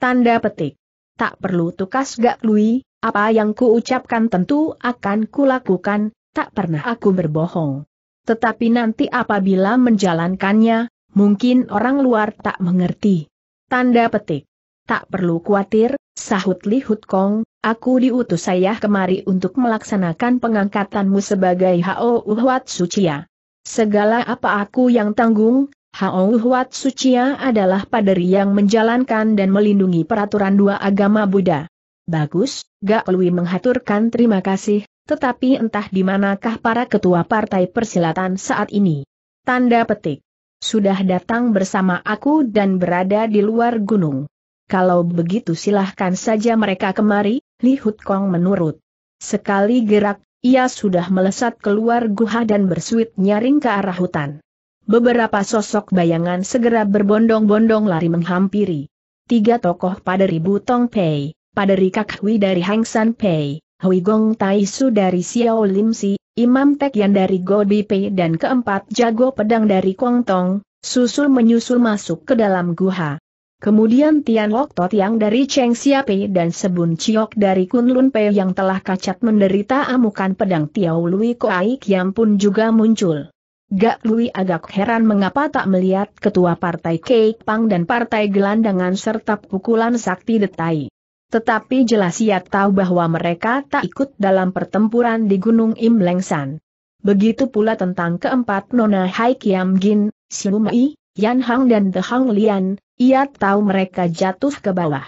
Tanda petik. Tak perlu tukas Gak Lui, apa yang kuucapkan tentu akan kulakukan, tak pernah aku berbohong. Tetapi nanti apabila menjalankannya, mungkin orang luar tak mengerti. Tanda petik. Tak perlu khawatir, sahut Li Hut Kong, Aku diutus ayah kemari untuk melaksanakan pengangkatanmu sebagai Hao Uhwat Sucia. Segala apa aku yang tanggung, Hao Uhwat Sucia adalah paderi yang menjalankan dan melindungi peraturan dua agama Buddha. Bagus, Gak Lui menghaturkan terima kasih, tetapi entah di manakah para ketua partai persilatan saat ini. Tanda petik. Sudah datang bersama aku dan berada di luar gunung. Kalau begitu silahkan saja mereka kemari, Li Hutkong menurut. Sekali gerak, ia sudah melesat keluar guha dan bersuit nyaring ke arah hutan. Beberapa sosok bayangan segera berbondong-bondong lari menghampiri. Tiga tokoh pada ribu Tong Pei, pada Rikak Hui dari Hang San Pei, Hui Gong Tai Su dari Xiao Lim Si, Imam Tek Yan dari Go Bi Pei dan keempat jago pedang dari Kong Tong, susul menyusul masuk ke dalam guha. Kemudian Tian Lok Tot yang dari Cheng Xiape dan Sebun Chiok dari Kun Lun Pei yang telah kacat menderita amukan pedang Tiao Lui Ai Kiam pun juga muncul. Gak Lui agak heran mengapa tak melihat ketua partai Kek Pang dan partai gelandangan serta pukulan sakti detai. Tetapi jelas ia tahu bahwa mereka tak ikut dalam pertempuran di Gunung Im Leng San. Begitu pula tentang keempat Nona Hai Kiam Gin, Siumai, Yan Hang dan The Hang Lian, ia tahu mereka jatuh ke bawah.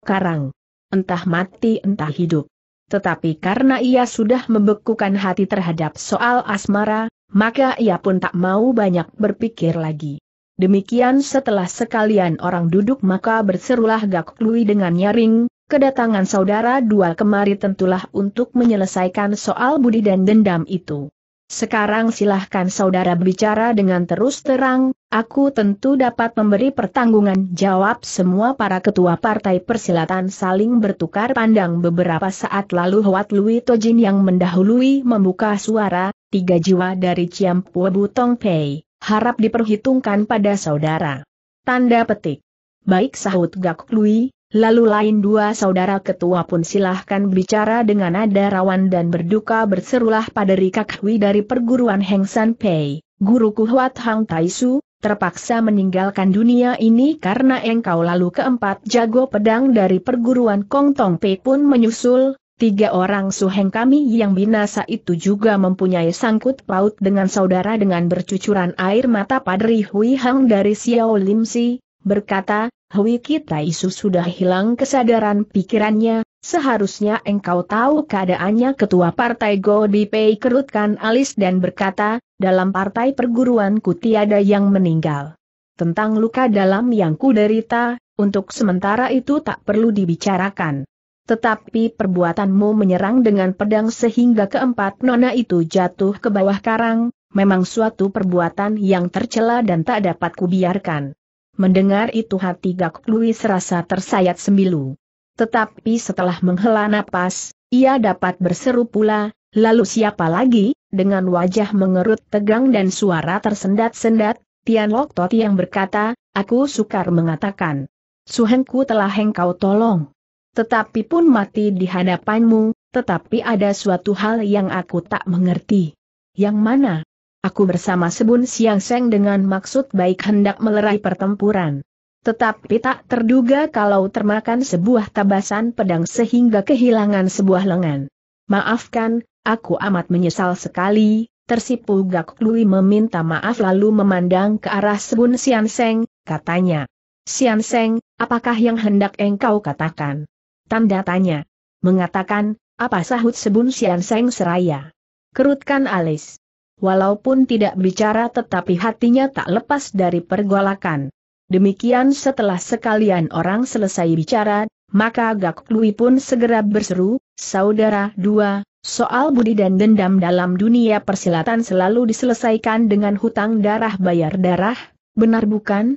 Karang. Entah mati entah hidup. Tetapi karena ia sudah membekukan hati terhadap soal asmara, maka ia pun tak mau banyak berpikir lagi. Demikian setelah sekalian orang duduk maka berserulah Gak Lui dengan nyaring, kedatangan saudara dua kemari tentulah untuk menyelesaikan soal budi dan dendam itu. Sekarang silahkan saudara bicara dengan terus terang, aku tentu dapat memberi pertanggungan jawab semua para ketua partai persilatan saling bertukar pandang beberapa saat lalu Huat Lui Tojin yang mendahului membuka suara, tiga jiwa dari Ciam Ciampua Butong Pei, harap diperhitungkan pada saudara. Tanda petik. Baik sahut Gak Lui, Lalu lain dua saudara ketua pun silahkan bicara dengan nada rawan dan berduka berserulah pada Rikak Hui dari perguruan Heng San Pei, Guru Huat Hang Taisu, terpaksa meninggalkan dunia ini karena engkau lalu keempat jago pedang dari perguruan Kong Tong Pei pun menyusul, Tiga orang suheng kami yang binasa itu juga mempunyai sangkut paut dengan saudara dengan bercucuran air mata Padri Hui Hang dari Xiao Lim Si, berkata, Hui Kita Isu sudah hilang kesadaran pikirannya, seharusnya engkau tahu keadaannya ketua partai Go Dipei kerutkan alis dan berkata, dalam partai perguruan ku tiada yang meninggal. Tentang luka dalam yang ku derita, untuk sementara itu tak perlu dibicarakan. Tetapi perbuatanmu menyerang dengan pedang sehingga keempat nona itu jatuh ke bawah karang, memang suatu perbuatan yang tercela dan tak dapat kubiarkan. Mendengar itu hati Gak Lui serasa tersayat sembilu. Tetapi setelah menghela napas, ia dapat berseru pula, lalu siapa lagi, dengan wajah mengerut tegang dan suara tersendat-sendat, Tian Lok Toti yang berkata, aku sukar mengatakan. Suhengku telah engkau tolong. Tetapi pun mati di hadapanmu, tetapi ada suatu hal yang aku tak mengerti. Yang mana? Aku bersama Sebun Siang Seng dengan maksud baik hendak melerai pertempuran. Tetapi tak terduga kalau termakan sebuah tabasan pedang sehingga kehilangan sebuah lengan. Maafkan, aku amat menyesal sekali, tersipu Gak Lui meminta maaf lalu memandang ke arah Sebun Sian Seng, katanya. Sian Seng, apakah yang hendak engkau katakan? Tanda tanya. Mengatakan, apa sahut Sebun Sian Seng seraya? Kerutkan alis walaupun tidak bicara tetapi hatinya tak lepas dari pergolakan. Demikian setelah sekalian orang selesai bicara, maka Gak Lui pun segera berseru, Saudara dua, soal budi dan dendam dalam dunia persilatan selalu diselesaikan dengan hutang darah bayar darah, benar bukan?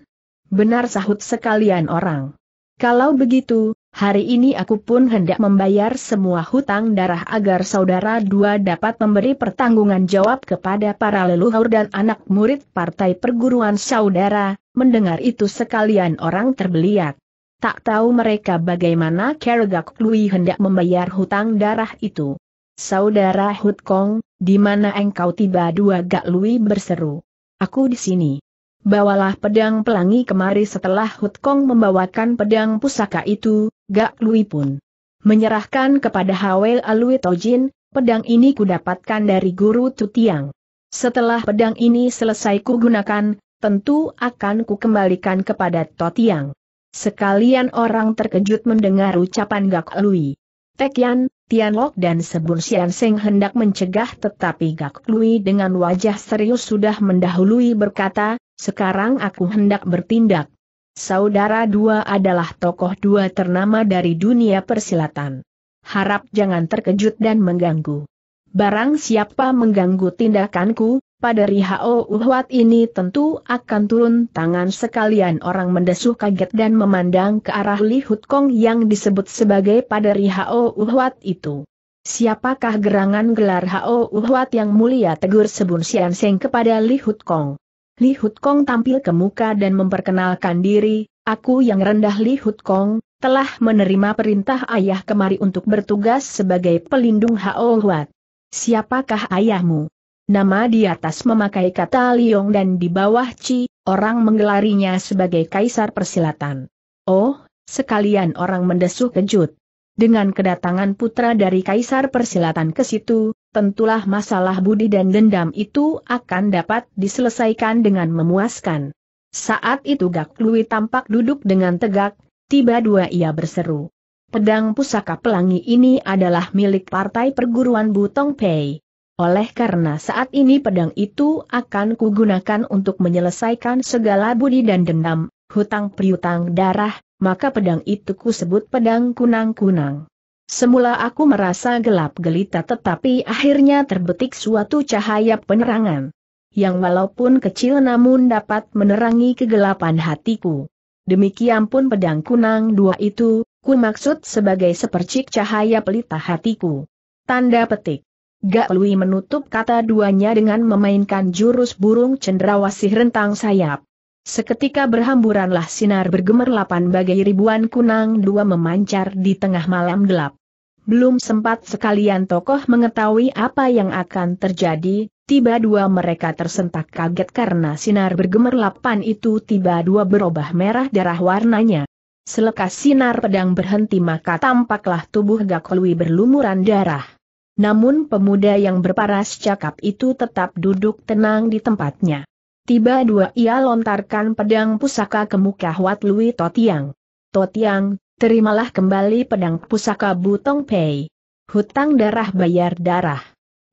Benar sahut sekalian orang. Kalau begitu, Hari ini aku pun hendak membayar semua hutang darah agar saudara dua dapat memberi pertanggungan jawab kepada para leluhur dan anak murid partai perguruan saudara, mendengar itu sekalian orang terbeliak. Tak tahu mereka bagaimana Keragak Lui hendak membayar hutang darah itu. Saudara Hutkong, di mana engkau tiba dua Gak Lui berseru. Aku di sini bawalah pedang pelangi kemari setelah Hutkong membawakan pedang pusaka itu, Gak Lui pun menyerahkan kepada Hawel Alui Tojin, pedang ini kudapatkan dari guru Tutiang. Setelah pedang ini selesai kugunakan, tentu akan kukembalikan kepada Totiang. Sekalian orang terkejut mendengar ucapan Gak Lui. Tekian, Tianlok dan Sebun Sian Seng hendak mencegah tetapi Gak Lui dengan wajah serius sudah mendahului berkata, sekarang aku hendak bertindak. Saudara dua adalah tokoh dua ternama dari dunia persilatan. Harap jangan terkejut dan mengganggu. Barang siapa mengganggu tindakanku, pada Rihao Uhwat ini tentu akan turun tangan sekalian orang mendesuh kaget dan memandang ke arah Li Hutkong yang disebut sebagai pada Rihao Uhwat itu. Siapakah gerangan gelar Hao Uhwat yang mulia tegur Sebun Sian Seng kepada Li Hutkong? Li Hutkong tampil ke muka dan memperkenalkan diri, aku yang rendah Li Hutkong, telah menerima perintah ayah kemari untuk bertugas sebagai pelindung Hao Siapakah ayahmu? Nama di atas memakai kata Liong dan di bawah Ci, orang menggelarinya sebagai Kaisar Persilatan. Oh, sekalian orang mendesuh kejut. Dengan kedatangan putra dari Kaisar Persilatan ke situ, tentulah masalah budi dan dendam itu akan dapat diselesaikan dengan memuaskan. Saat itu Gak Lui tampak duduk dengan tegak, tiba dua ia berseru. Pedang pusaka pelangi ini adalah milik partai perguruan Butong Pei. Oleh karena saat ini pedang itu akan kugunakan untuk menyelesaikan segala budi dan dendam, hutang piutang darah, maka pedang itu kusebut pedang kunang-kunang. Semula aku merasa gelap gelita tetapi akhirnya terbetik suatu cahaya penerangan. Yang walaupun kecil namun dapat menerangi kegelapan hatiku. Demikian pun pedang kunang dua itu, ku maksud sebagai sepercik cahaya pelita hatiku. Tanda petik. Gak Lui menutup kata duanya dengan memainkan jurus burung cendrawasih rentang sayap. Seketika berhamburanlah sinar bergemerlapan bagai ribuan kunang dua memancar di tengah malam gelap. Belum sempat sekalian tokoh mengetahui apa yang akan terjadi, tiba dua mereka tersentak kaget karena sinar bergemerlapan itu tiba dua berubah merah darah warnanya. Selekas sinar pedang berhenti maka tampaklah tubuh Gakolwi berlumuran darah. Namun pemuda yang berparas cakap itu tetap duduk tenang di tempatnya. Tiba dua ia lontarkan pedang pusaka ke muka Huat Lui Totiang. Totiang, Terimalah kembali pedang pusaka Butong Pei. Hutang darah bayar darah.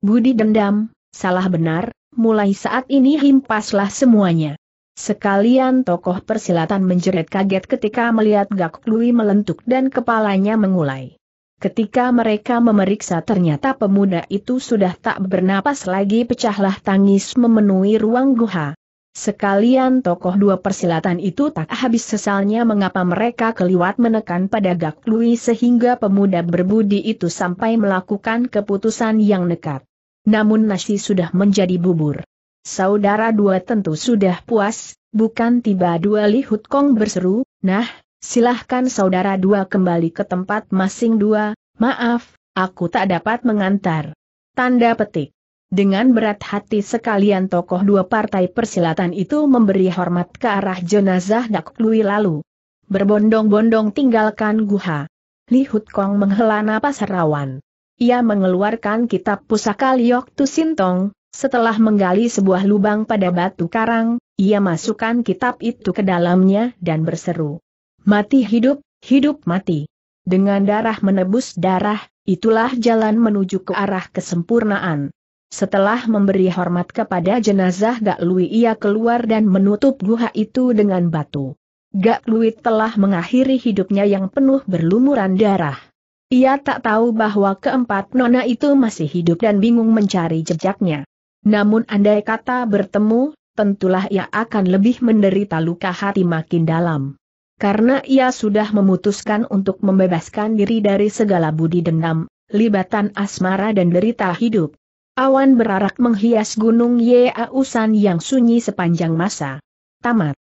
Budi dendam, salah benar, mulai saat ini himpaslah semuanya. Sekalian tokoh persilatan menjerit kaget ketika melihat Gak Lui melentuk dan kepalanya mengulai. Ketika mereka memeriksa ternyata pemuda itu sudah tak bernapas lagi pecahlah tangis memenuhi ruang guha. Sekalian tokoh dua persilatan itu tak habis sesalnya mengapa mereka keliwat menekan pada Gak Lui sehingga pemuda berbudi itu sampai melakukan keputusan yang nekat. Namun nasi sudah menjadi bubur. Saudara dua tentu sudah puas, bukan tiba dua lihut kong berseru, nah, silahkan saudara dua kembali ke tempat masing dua, maaf, aku tak dapat mengantar. Tanda petik. Dengan berat hati sekalian tokoh dua partai persilatan itu memberi hormat ke arah jenazah Dak Lui lalu. Berbondong-bondong tinggalkan guha. Li Hut Kong menghela napas rawan. Ia mengeluarkan kitab pusaka Liok Tu setelah menggali sebuah lubang pada batu karang, ia masukkan kitab itu ke dalamnya dan berseru. Mati hidup, hidup mati. Dengan darah menebus darah, itulah jalan menuju ke arah kesempurnaan. Setelah memberi hormat kepada jenazah Gak Lui ia keluar dan menutup guha itu dengan batu. Gak Lui telah mengakhiri hidupnya yang penuh berlumuran darah. Ia tak tahu bahwa keempat nona itu masih hidup dan bingung mencari jejaknya. Namun andai kata bertemu, tentulah ia akan lebih menderita luka hati makin dalam. Karena ia sudah memutuskan untuk membebaskan diri dari segala budi dendam, libatan asmara dan derita hidup. Awan berarak menghias gunung Yeausan yang sunyi sepanjang masa. Tamat.